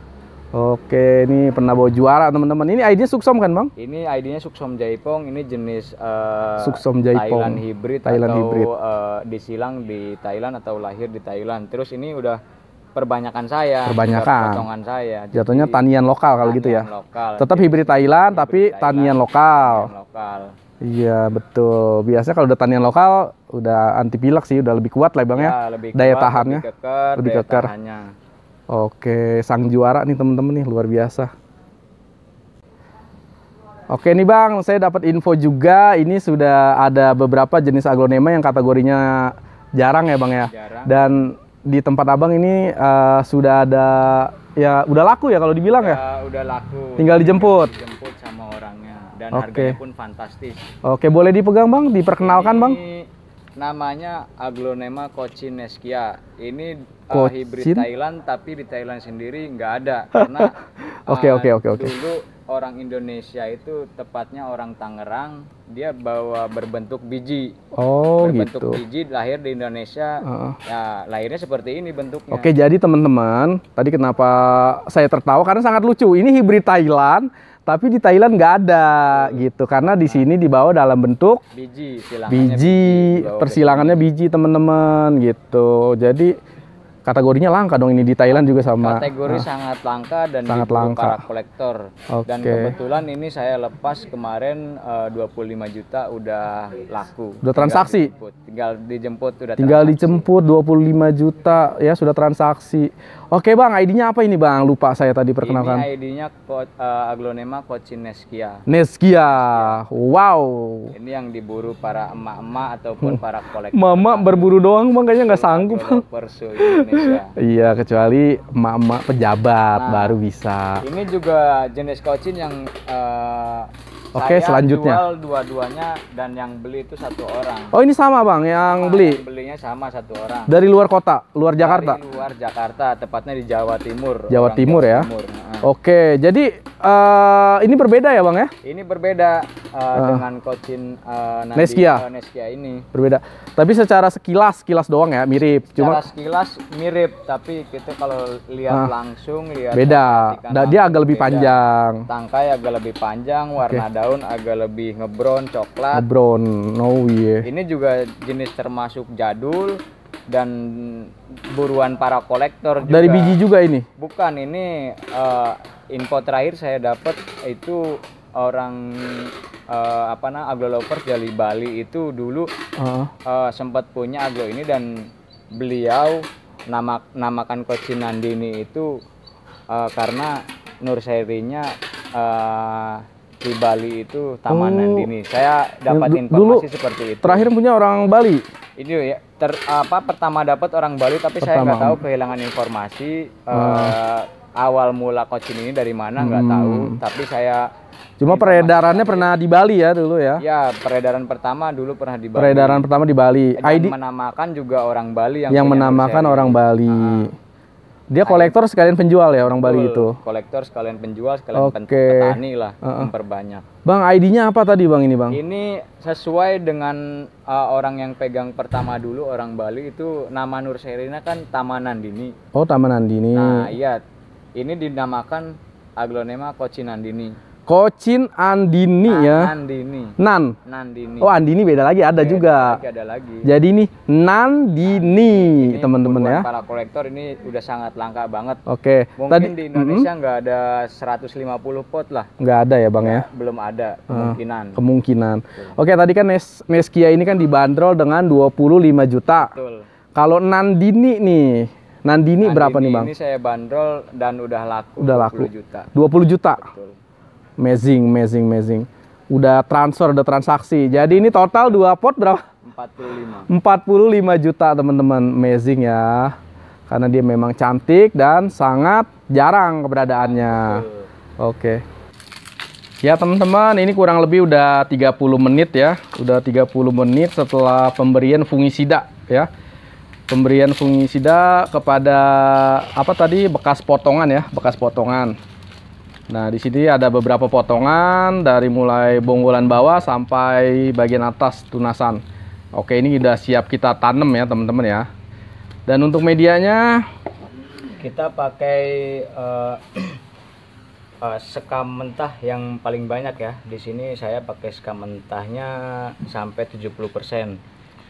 Oke, ini pernah bawa juara teman-teman. Ini ID-nya suksom kan, Bang? Ini ID-nya suksom jaipong. Ini jenis uh, eh, suksom jaipong. Thailand hybrid Thailand atau hybrid. Uh, disilang di Thailand atau lahir di Thailand. Terus ini udah perbanyakan saya, perbanyakan potongan saya. Jadi Jatuhnya tanian lokal kalau tanian gitu ya. Lokal. Tetap hibrid Thailand tapi Thailand, tanian lokal. Iya betul. Biasanya kalau udah tanian lokal udah anti pilek sih, udah lebih kuat lah bang ya. Iya, lebih daya kuat, tahannya lebih keker. Oke, sang juara nih temen-temen nih luar biasa. Oke nih bang, saya dapat info juga ini sudah ada beberapa jenis aglonema yang kategorinya jarang ya bang ya. Jarang. Dan di tempat abang ini uh, sudah ada ya udah laku ya kalau dibilang ya, ya udah laku tinggal dijemput Jemput dijemput sama orangnya dan okay. harganya pun fantastis oke okay, boleh dipegang bang diperkenalkan ini bang namanya aglonema cochineskia ini Kocin? Eh, uh, hibrid Thailand tapi di Thailand sendiri nggak ada karena oke eh, oke oke oke dulu orang Indonesia itu tepatnya orang Tangerang dia bawa berbentuk biji oh berbentuk gitu. biji lahir di Indonesia uh. ya lahirnya seperti ini bentuknya oke jadi teman-teman tadi kenapa saya tertawa karena sangat lucu ini hibrid Thailand tapi di Thailand nggak ada hmm. gitu karena di nah. sini dibawa dalam bentuk biji biji, biji persilangannya biji teman-teman gitu jadi kategorinya langka dong ini di Thailand juga sama. Kategori nah. sangat langka dan sangat langka. para kolektor. Okay. Dan kebetulan ini saya lepas kemarin eh, uh, 25 juta udah laku. Udah transaksi. Tinggal dijemput, tinggal dijemput udah. Tinggal transaksi. dijemput 25 juta ya sudah transaksi. Oke bang, ID-nya apa ini bang? Lupa saya tadi perkenalkan. Ini ID-nya uh, eh, aglonema cochin neskia. neskia. Wow. Ini yang diburu para emak-emak ataupun hmm. para kolektor. Mama berburu doang bang, kayaknya nggak sanggup. Persu iya, kecuali emak-emak pejabat nah, baru bisa. Ini juga jenis cochin yang uh, Oke, saya selanjutnya. Jual dua-duanya dan yang beli itu satu orang. Oh, ini sama, Bang, yang sama, beli. Yang belinya sama satu orang. Dari luar kota, luar Dari Jakarta. luar Jakarta, tepatnya di Jawa Timur. Jawa Timur ya. Timur. Nah. Oke, jadi uh, ini berbeda ya, Bang ya? Ini berbeda uh, uh. dengan kocin uh, Neskia. Uh, ini. Berbeda. Tapi secara sekilas, sekilas doang ya, mirip. Secara Cuma sekilas mirip, tapi kita kalau lihat uh. langsung lihat beda. dia agak lebih beda. panjang. Tangkai agak lebih panjang, warna okay daun agak lebih ngebron coklat ngebron no yeah. ini juga jenis termasuk jadul dan buruan para kolektor juga. dari biji juga ini bukan ini uh, info terakhir saya dapat itu orang uh, apa namanya aglo lovers dari Bali itu dulu uh. Uh, eh, sempat punya aglo ini dan beliau nama namakan Koci Nandini itu uh, karena nurserinya uh, di Bali itu Taman oh. ini. Saya dapat informasi dulu, seperti itu. Terakhir punya orang Bali. ini ya ter, apa pertama dapat orang Bali tapi pertama. saya nggak tahu kehilangan informasi hmm. uh, awal mula coaching ini dari mana nggak hmm. tahu tapi saya Cuma peredarannya pernah di Bali ya dulu ya? Ya, peredaran pertama dulu pernah di Bali. Peredaran pertama di Bali. Dan ID menamakan juga orang Bali yang yang menamakan orang Bali. Uh dia kolektor sekalian penjual ya orang Bali itu. Kolektor sekalian penjual sekalian okay. petani lah uh-uh. memperbanyak. Bang ID-nya apa tadi Bang ini Bang? Ini sesuai dengan uh, orang yang pegang pertama dulu orang Bali itu nama Nur Serina kan Tamanan Dini. Oh Tamanan Dini. Nah iya ini dinamakan aglonema Kocinandini. Kocin Andini ya. Ah, Andini. Nan. Nandini. Oh, Andini beda lagi ada beda juga. Lagi ada lagi. Jadi nih Nandini, teman-teman ya. Para kolektor ini udah sangat langka banget. Oke. Okay. Mungkin Tadi, di Indonesia nggak mm -hmm. ada 150 pot lah. Nggak ada ya, Bang ya? Belum ada ah, kemungkinan. Uh, kemungkinan. Betul. Oke, tadi kan Nes Neskia ini kan dibanderol dengan 25 juta. Betul. Kalau Nandini nih Nandini, Nandini berapa nih bang? Ini saya bandrol dan udah laku. Udah 20 laku. 20 juta. 20 juta. Betul. Amazing, amazing, amazing. Udah transfer, udah transaksi. Jadi ini total dua pot berapa? 45. 45 juta teman-teman. Amazing ya. Karena dia memang cantik dan sangat jarang keberadaannya. Oke. Okay. Ya teman-teman, ini kurang lebih udah 30 menit ya. Udah 30 menit setelah pemberian fungisida ya. Pemberian fungisida kepada apa tadi bekas potongan ya, bekas potongan. Nah, di sini ada beberapa potongan dari mulai bonggolan bawah sampai bagian atas tunasan. Oke, ini sudah siap kita tanam ya, teman-teman ya. Dan untuk medianya kita pakai uh, uh, sekam mentah yang paling banyak ya. Di sini saya pakai sekam mentahnya sampai 70%.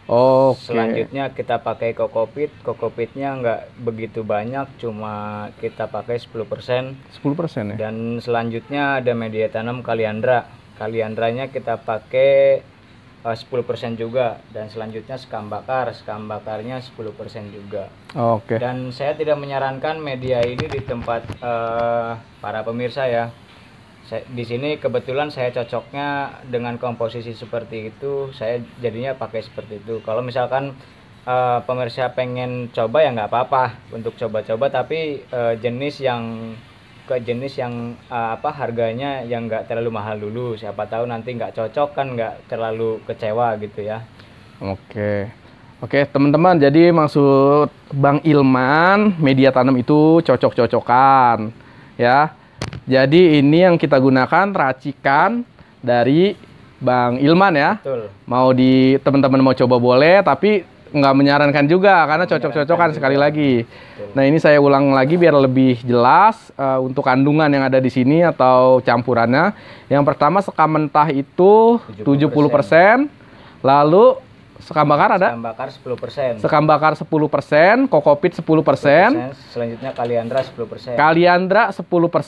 Oh, okay. selanjutnya kita pakai kokopit. Kokopitnya nggak begitu banyak, cuma kita pakai 10%. 10% ya. Dan selanjutnya ada media tanam kaliandra. Kaliandranya kita pakai eh, uh, 10% juga dan selanjutnya sekam bakar. Sekam bakarnya 10% juga. Oh, Oke. Okay. Dan saya tidak menyarankan media ini di tempat uh, para pemirsa ya di sini kebetulan saya cocoknya dengan komposisi seperti itu saya jadinya pakai seperti itu kalau misalkan e, pemirsa pengen coba ya nggak apa-apa untuk coba-coba tapi e, jenis yang ke jenis yang e, apa harganya yang nggak terlalu mahal dulu siapa tahu nanti nggak cocok kan nggak terlalu kecewa gitu ya oke Oke teman-teman, jadi maksud Bang Ilman media tanam itu cocok-cocokan ya jadi ini yang kita gunakan racikan dari Bang Ilman ya. Betul. Mau di teman-teman mau coba boleh, tapi nggak menyarankan juga karena cocok-cocokan sekali lagi. Betul. Nah ini saya ulang lagi biar lebih jelas uh, untuk kandungan yang ada di sini atau campurannya. Yang pertama sekam mentah itu 70%, 70% lalu sekam bakar ada? Sekam bakar 10%. Sekam bakar 10%, kokopit 10%. 10% selanjutnya kaliandra 10%. Kaliandra 10%. Oke,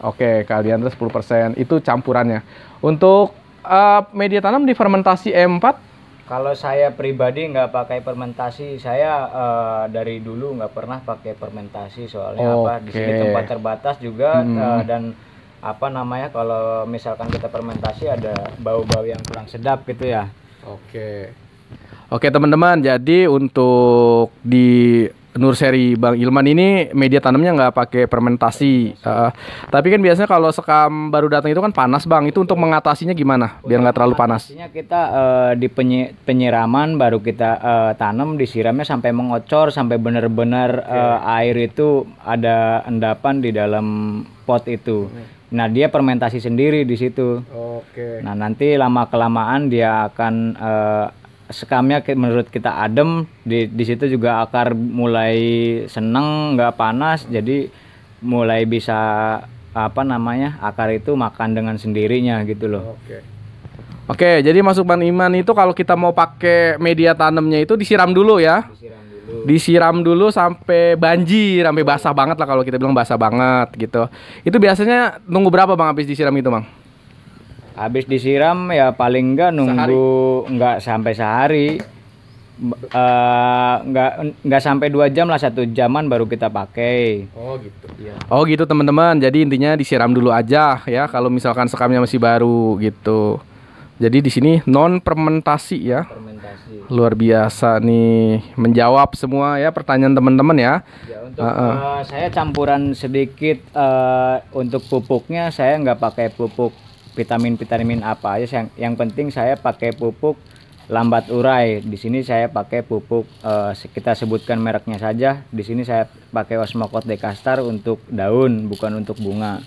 okay, kaliandra 10%. Itu campurannya. Untuk uh, media tanam di fermentasi E4 kalau saya pribadi nggak pakai fermentasi, saya uh, dari dulu nggak pernah pakai fermentasi soalnya okay. apa di sini tempat terbatas juga hmm. uh, dan apa namanya kalau misalkan kita fermentasi ada bau-bau yang kurang sedap gitu ya. Oke. Oke teman-teman, jadi untuk di Nurseri Bang Ilman ini media tanamnya nggak pakai fermentasi. Uh, tapi kan biasanya kalau sekam baru datang itu kan panas Bang. Itu untuk mengatasinya gimana? Biar nggak terlalu panas. kita uh, di penyiraman baru kita uh, tanam disiramnya sampai mengocor sampai benar-benar uh, air itu ada endapan di dalam pot itu. Okay Nah dia fermentasi sendiri di situ. Oke. Nah nanti lama kelamaan dia akan uh, sekamnya menurut kita adem di di situ juga akar mulai seneng nggak panas jadi mulai bisa apa namanya akar itu makan dengan sendirinya gitu loh. Oke. Oke, jadi masuk Iman itu kalau kita mau pakai media tanamnya itu disiram dulu ya. Disiram Disiram dulu sampai banjir, sampai basah banget lah kalau kita bilang basah banget gitu. Itu biasanya nunggu berapa Bang habis disiram itu, Bang? Habis disiram ya paling enggak nunggu enggak sampai sehari. Uh, eh, enggak nggak sampai dua jam lah satu jaman baru kita pakai oh gitu iya. oh gitu teman-teman jadi intinya disiram dulu aja ya kalau misalkan sekamnya masih baru gitu jadi di sini non fermentasi ya luar biasa nih menjawab semua ya pertanyaan teman-teman ya. ya untuk uh, uh. Uh, saya campuran sedikit uh, untuk pupuknya saya nggak pakai pupuk vitamin vitamin apa aja yang yang penting saya pakai pupuk lambat urai. Di sini saya pakai pupuk uh, kita sebutkan mereknya saja. Di sini saya pakai osmokot dekastar untuk daun bukan untuk bunga.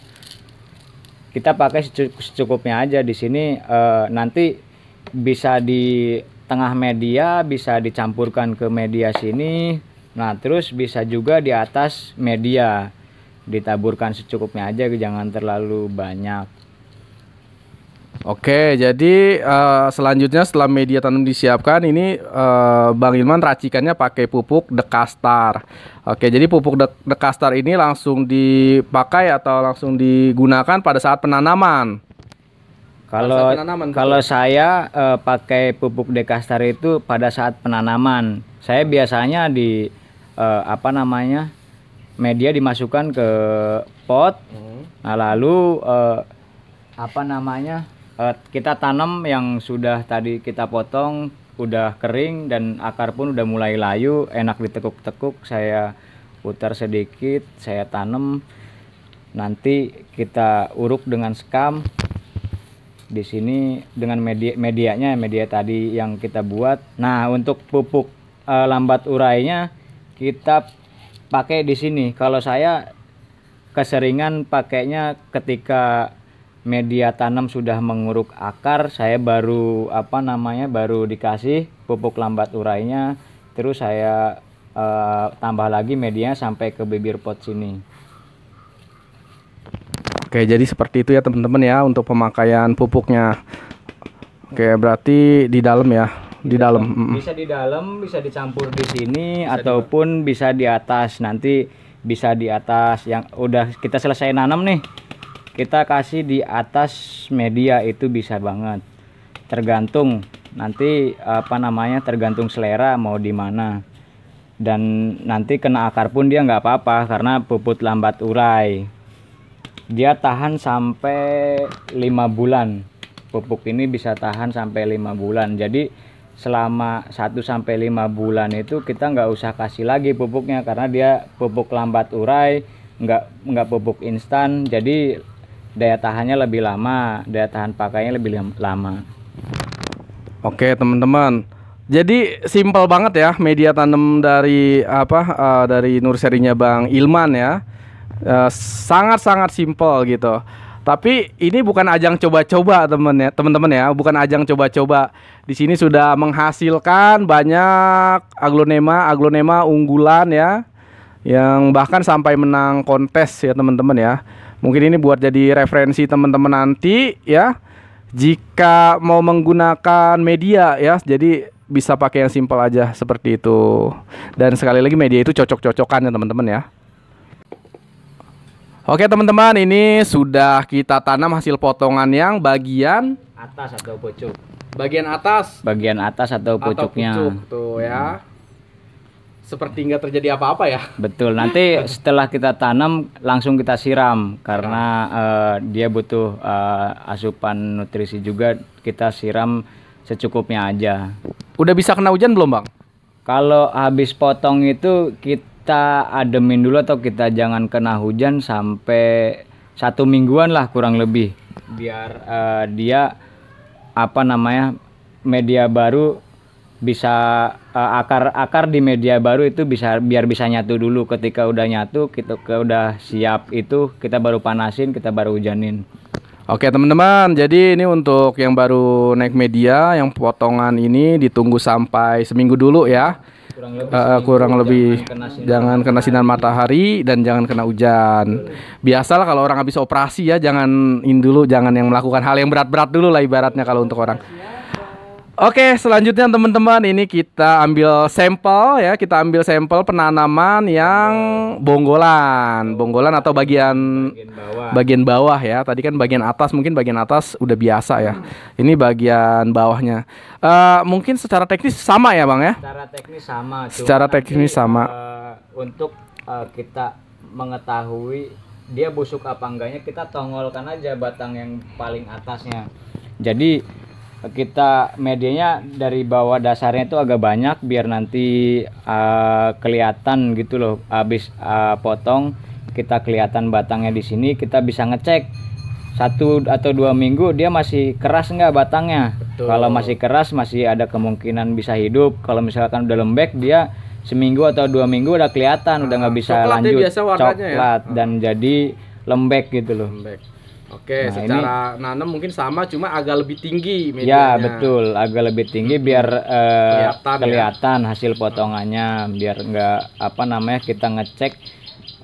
Kita pakai secukupnya aja di sini uh, nanti bisa di tengah media bisa dicampurkan ke media sini nah terus bisa juga di atas media ditaburkan secukupnya aja jangan terlalu banyak Oke, jadi uh, selanjutnya setelah media tanam disiapkan, ini uh, Bang Ilman racikannya pakai pupuk Dekastar. Oke, jadi pupuk De Dekastar ini langsung dipakai atau langsung digunakan pada saat penanaman kalau kalau saya uh, pakai pupuk dekastar itu pada saat penanaman saya biasanya di uh, apa namanya media dimasukkan ke pot hmm. nah lalu uh, apa namanya uh, kita tanam yang sudah tadi kita potong udah kering dan akar pun udah mulai layu enak ditekuk-tekuk saya putar sedikit saya tanam nanti kita uruk dengan sekam di sini dengan media medianya media tadi yang kita buat nah untuk pupuk e, lambat urainya kita pakai di sini kalau saya keseringan pakainya ketika media tanam sudah menguruk akar saya baru apa namanya baru dikasih pupuk lambat urainya terus saya e, tambah lagi medianya sampai ke bibir pot sini Oke, jadi seperti itu ya teman-teman ya untuk pemakaian pupuknya. Oke, berarti di dalam ya, di iya, dalam. Bisa di dalam, bisa dicampur di sini bisa ataupun di bisa di atas. Nanti bisa di atas yang udah kita selesai nanam nih. Kita kasih di atas media itu bisa banget. Tergantung nanti apa namanya tergantung selera mau di mana dan nanti kena akar pun dia nggak apa-apa karena puput lambat urai dia tahan sampai lima bulan pupuk ini bisa tahan sampai lima bulan jadi selama 1 sampai lima bulan itu kita nggak usah kasih lagi pupuknya karena dia pupuk lambat urai nggak nggak pupuk instan jadi daya tahannya lebih lama daya tahan pakainya lebih lama oke teman-teman jadi simpel banget ya media tanam dari apa uh, dari nurserinya Bang Ilman ya Eh, sangat-sangat simpel gitu. Tapi ini bukan ajang coba-coba temen ya, teman-teman ya, bukan ajang coba-coba. Di sini sudah menghasilkan banyak aglonema, aglonema unggulan ya, yang bahkan sampai menang kontes ya teman-teman ya. Mungkin ini buat jadi referensi teman-teman nanti ya. Jika mau menggunakan media ya, jadi bisa pakai yang simpel aja seperti itu. Dan sekali lagi media itu cocok-cocokan ya teman-teman ya. Oke teman-teman, ini sudah kita tanam hasil potongan yang bagian atas atau pucuk. Bagian atas. Bagian atas atau pucuknya. Atau pucuk tuh ya. hmm. ya. Seperti nggak terjadi apa-apa ya. Betul. Nanti setelah kita tanam langsung kita siram karena uh, dia butuh uh, asupan nutrisi juga. Kita siram secukupnya aja. Udah bisa kena hujan belum bang? Kalau habis potong itu kita kita ademin dulu atau kita jangan kena hujan sampai satu mingguan lah kurang lebih biar uh, dia apa namanya media baru bisa uh, akar akar di media baru itu bisa biar bisa nyatu dulu ketika udah nyatu kita ke udah siap itu kita baru panasin kita baru hujanin Oke teman-teman, jadi ini untuk yang baru naik media, yang potongan ini ditunggu sampai seminggu dulu ya kurang lebih, uh, kurang lebih jangan kena sinar matahari dan jangan kena hujan. Biasalah kalau orang habis operasi ya jangan in dulu, jangan yang melakukan hal yang berat-berat dulu lah ibaratnya kalau untuk orang. Oke, selanjutnya teman-teman ini kita ambil sampel ya, kita ambil sampel penanaman yang bonggolan, bonggolan atau bagian bagian bawah. bagian bawah ya. Tadi kan bagian atas, mungkin bagian atas udah biasa ya. Hmm. Ini bagian bawahnya. Uh, mungkin secara teknis sama ya, bang ya? Secara teknis sama. Secara teknis nanti, sama. Uh, untuk uh, kita mengetahui dia busuk apa enggaknya, kita tongolkan aja batang yang paling atasnya. Jadi kita medianya dari bawah dasarnya itu agak banyak biar nanti uh, kelihatan gitu loh habis uh, potong kita kelihatan batangnya di sini kita bisa ngecek satu atau dua minggu dia masih keras nggak batangnya Betul. kalau masih keras masih ada kemungkinan bisa hidup kalau misalkan udah lembek dia seminggu atau dua minggu udah kelihatan nah, udah nggak ah, bisa coklat ya lanjut biasa ya? coklat ya? dan hmm. jadi lembek gitu loh lembek Oke, nah, secara ini, nanam mungkin sama cuma agak lebih tinggi medianya. Ya, betul, agak lebih tinggi biar uh, eh, kelihatan, kelihatan ya? hasil potongannya, biar nggak apa namanya kita ngecek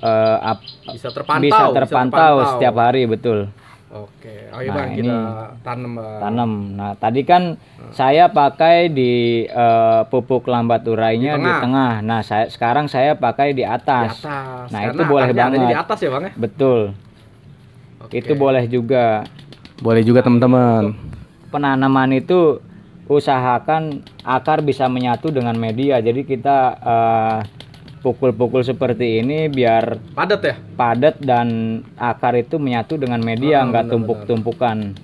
uh, ap, bisa terpantau, bisa terpantau, terpantau setiap hari, betul. Oke, ayo nah, bang ini kita tanam. Eh. Tanam. Nah tadi kan hmm. saya pakai di uh, pupuk lambat urainya di tengah. di tengah. Nah saya sekarang saya pakai di atas. Di atas. Nah Karena itu boleh banget. di atas ya bang ya. Betul. Okay. Itu boleh juga. Boleh juga teman-teman. Penanaman itu usahakan akar bisa menyatu dengan media. Jadi kita pukul eh, pukul-pukul seperti ini biar padat ya padat dan akar itu menyatu dengan media ah, nggak oh, tumpuk-tumpukan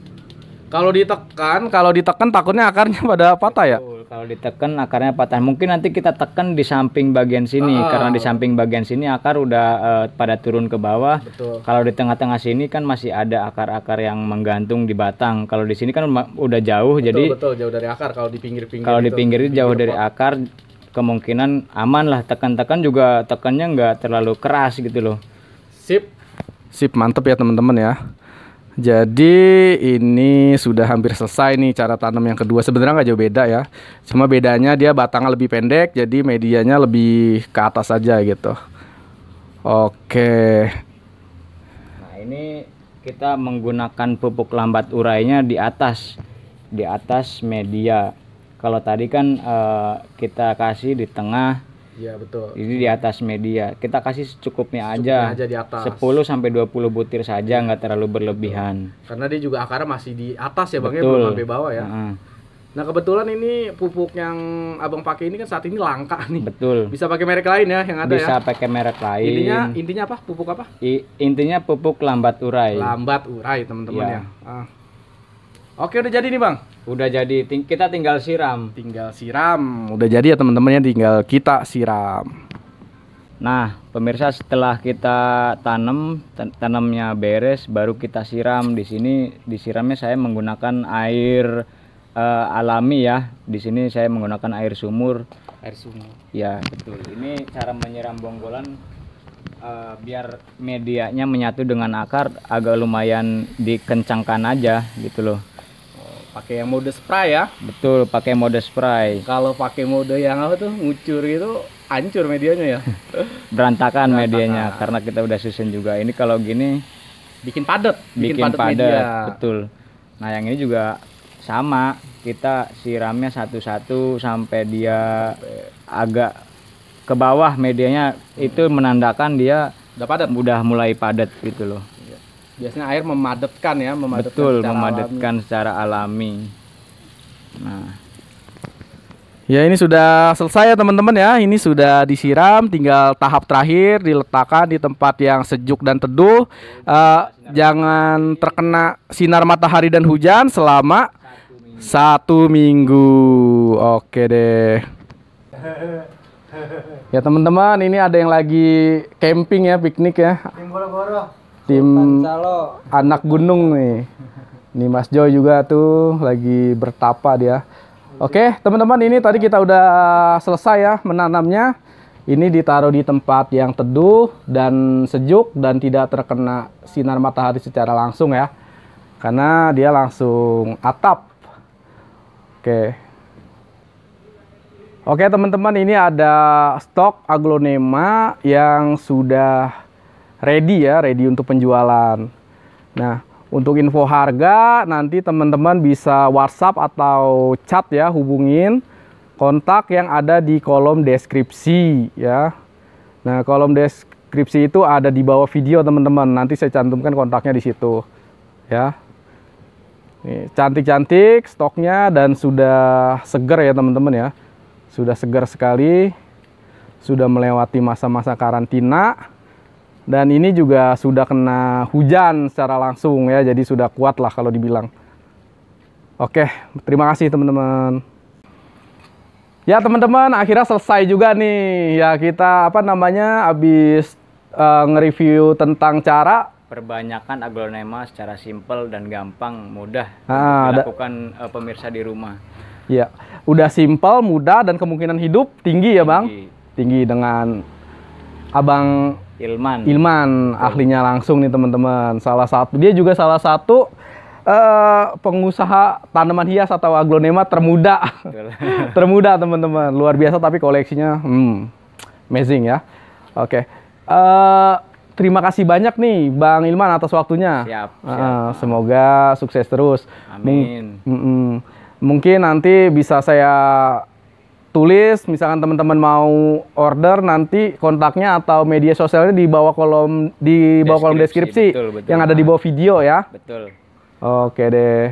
kalau ditekan kalau ditekan takutnya akarnya pada patah ya oh. Kalau ditekan akarnya patah. Mungkin nanti kita tekan di samping bagian sini oh. karena di samping bagian sini akar udah uh, pada turun ke bawah. Betul. Kalau di tengah-tengah sini kan masih ada akar-akar yang menggantung di batang. Kalau di sini kan udah jauh betul, jadi betul jauh dari akar kalau di pinggir-pinggir. Kalau di pinggir jauh dari pot. akar kemungkinan aman lah tekan-tekan juga tekannya nggak terlalu keras gitu loh. Sip. Sip, mantep ya teman-teman ya. Jadi ini sudah hampir selesai nih cara tanam yang kedua. Sebenarnya nggak jauh beda ya. Cuma bedanya dia batangnya lebih pendek, jadi medianya lebih ke atas aja gitu. Oke. Nah ini kita menggunakan pupuk lambat urainya di atas, di atas media. Kalau tadi kan uh, kita kasih di tengah Iya betul. Jadi di atas media. Kita kasih secukupnya aja. aja di atas. 10 sampai 20 butir saja nggak terlalu berlebihan. Betul. Karena dia juga akarnya masih di atas ya Bang ya, belum sampai bawah ya. Uh-huh. Nah kebetulan ini pupuk yang abang pakai ini kan saat ini langka nih. Betul. Bisa pakai merek lain ya yang ada Bisa ya. Bisa pakai merek lain. Intinya intinya apa? Pupuk apa? I, intinya pupuk lambat urai. Lambat urai teman-teman ya. ya. Ah. Oke udah jadi nih bang. Udah jadi, ting kita tinggal siram. Tinggal siram. Udah jadi ya teman-temannya, tinggal kita siram. Nah pemirsa setelah kita tanam, tan tanamnya beres, baru kita siram. Di sini disiramnya saya menggunakan air uh, alami ya. Di sini saya menggunakan air sumur. Air sumur. Ya betul. Ini cara menyiram bonggolan uh, biar medianya menyatu dengan akar agak lumayan dikencangkan aja gitu loh. Pakai yang mode spray ya? Betul, pakai mode spray. Kalau pakai mode yang apa tuh ngucur gitu, hancur medianya ya. Berantakan, Berantakan medianya karena kita udah susun juga. Ini kalau gini bikin padat, bikin, bikin padat, Betul. Nah, yang ini juga sama. Kita siramnya satu-satu sampai dia sampai. agak ke bawah medianya hmm. itu menandakan dia udah padat. Udah mulai padat gitu loh biasanya air memadatkan ya memadatkan betul secara memadatkan alami. secara alami nah ya ini sudah selesai ya teman-teman ya ini sudah disiram tinggal tahap terakhir diletakkan di tempat yang sejuk dan teduh uh, jangan terkena sinar matahari dan hujan selama satu minggu. Oke deh. Ya teman-teman, ini ada yang lagi camping ya, piknik ya. Tim boro-boro tim anak gunung nih. Nih Mas Joy juga tuh lagi bertapa dia. Oke, teman-teman ini tadi kita udah selesai ya menanamnya. Ini ditaruh di tempat yang teduh dan sejuk dan tidak terkena sinar matahari secara langsung ya. Karena dia langsung atap. Oke. Oke, teman-teman ini ada stok aglonema yang sudah ready ya, ready untuk penjualan. Nah, untuk info harga nanti teman-teman bisa WhatsApp atau chat ya, hubungin kontak yang ada di kolom deskripsi ya. Nah, kolom deskripsi itu ada di bawah video teman-teman. Nanti saya cantumkan kontaknya di situ. Ya. cantik-cantik stoknya dan sudah seger ya teman-teman ya. Sudah segar sekali. Sudah melewati masa-masa karantina dan ini juga sudah kena hujan secara langsung ya jadi sudah kuat lah kalau dibilang oke terima kasih teman-teman Ya teman-teman, akhirnya selesai juga nih. Ya kita apa namanya habis uh, nge-review tentang cara perbanyakan aglonema secara simpel dan gampang, mudah nah, dilakukan uh, pemirsa di rumah. Ya, udah simpel, mudah dan kemungkinan hidup tinggi ya, Bang? tinggi dengan Abang Ilman. Ilman, Betul. ahlinya langsung nih teman-teman. Salah satu dia juga salah satu uh, pengusaha tanaman hias atau aglonema termuda. termuda teman-teman. Luar biasa tapi koleksinya hmm, amazing ya. Oke. Okay. Uh, eh, terima kasih banyak nih Bang Ilman atas waktunya. Siap. Eh, siap. Uh, semoga sukses terus. Amin. M mm -mm. Mungkin nanti bisa saya tulis misalkan teman-teman mau order nanti kontaknya atau media sosialnya di bawah kolom di bawah deskripsi, kolom deskripsi betul, betul. yang ada di bawah video ya. Betul. Oke deh.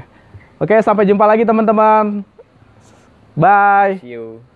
Oke, sampai jumpa lagi teman-teman. Bye. See you.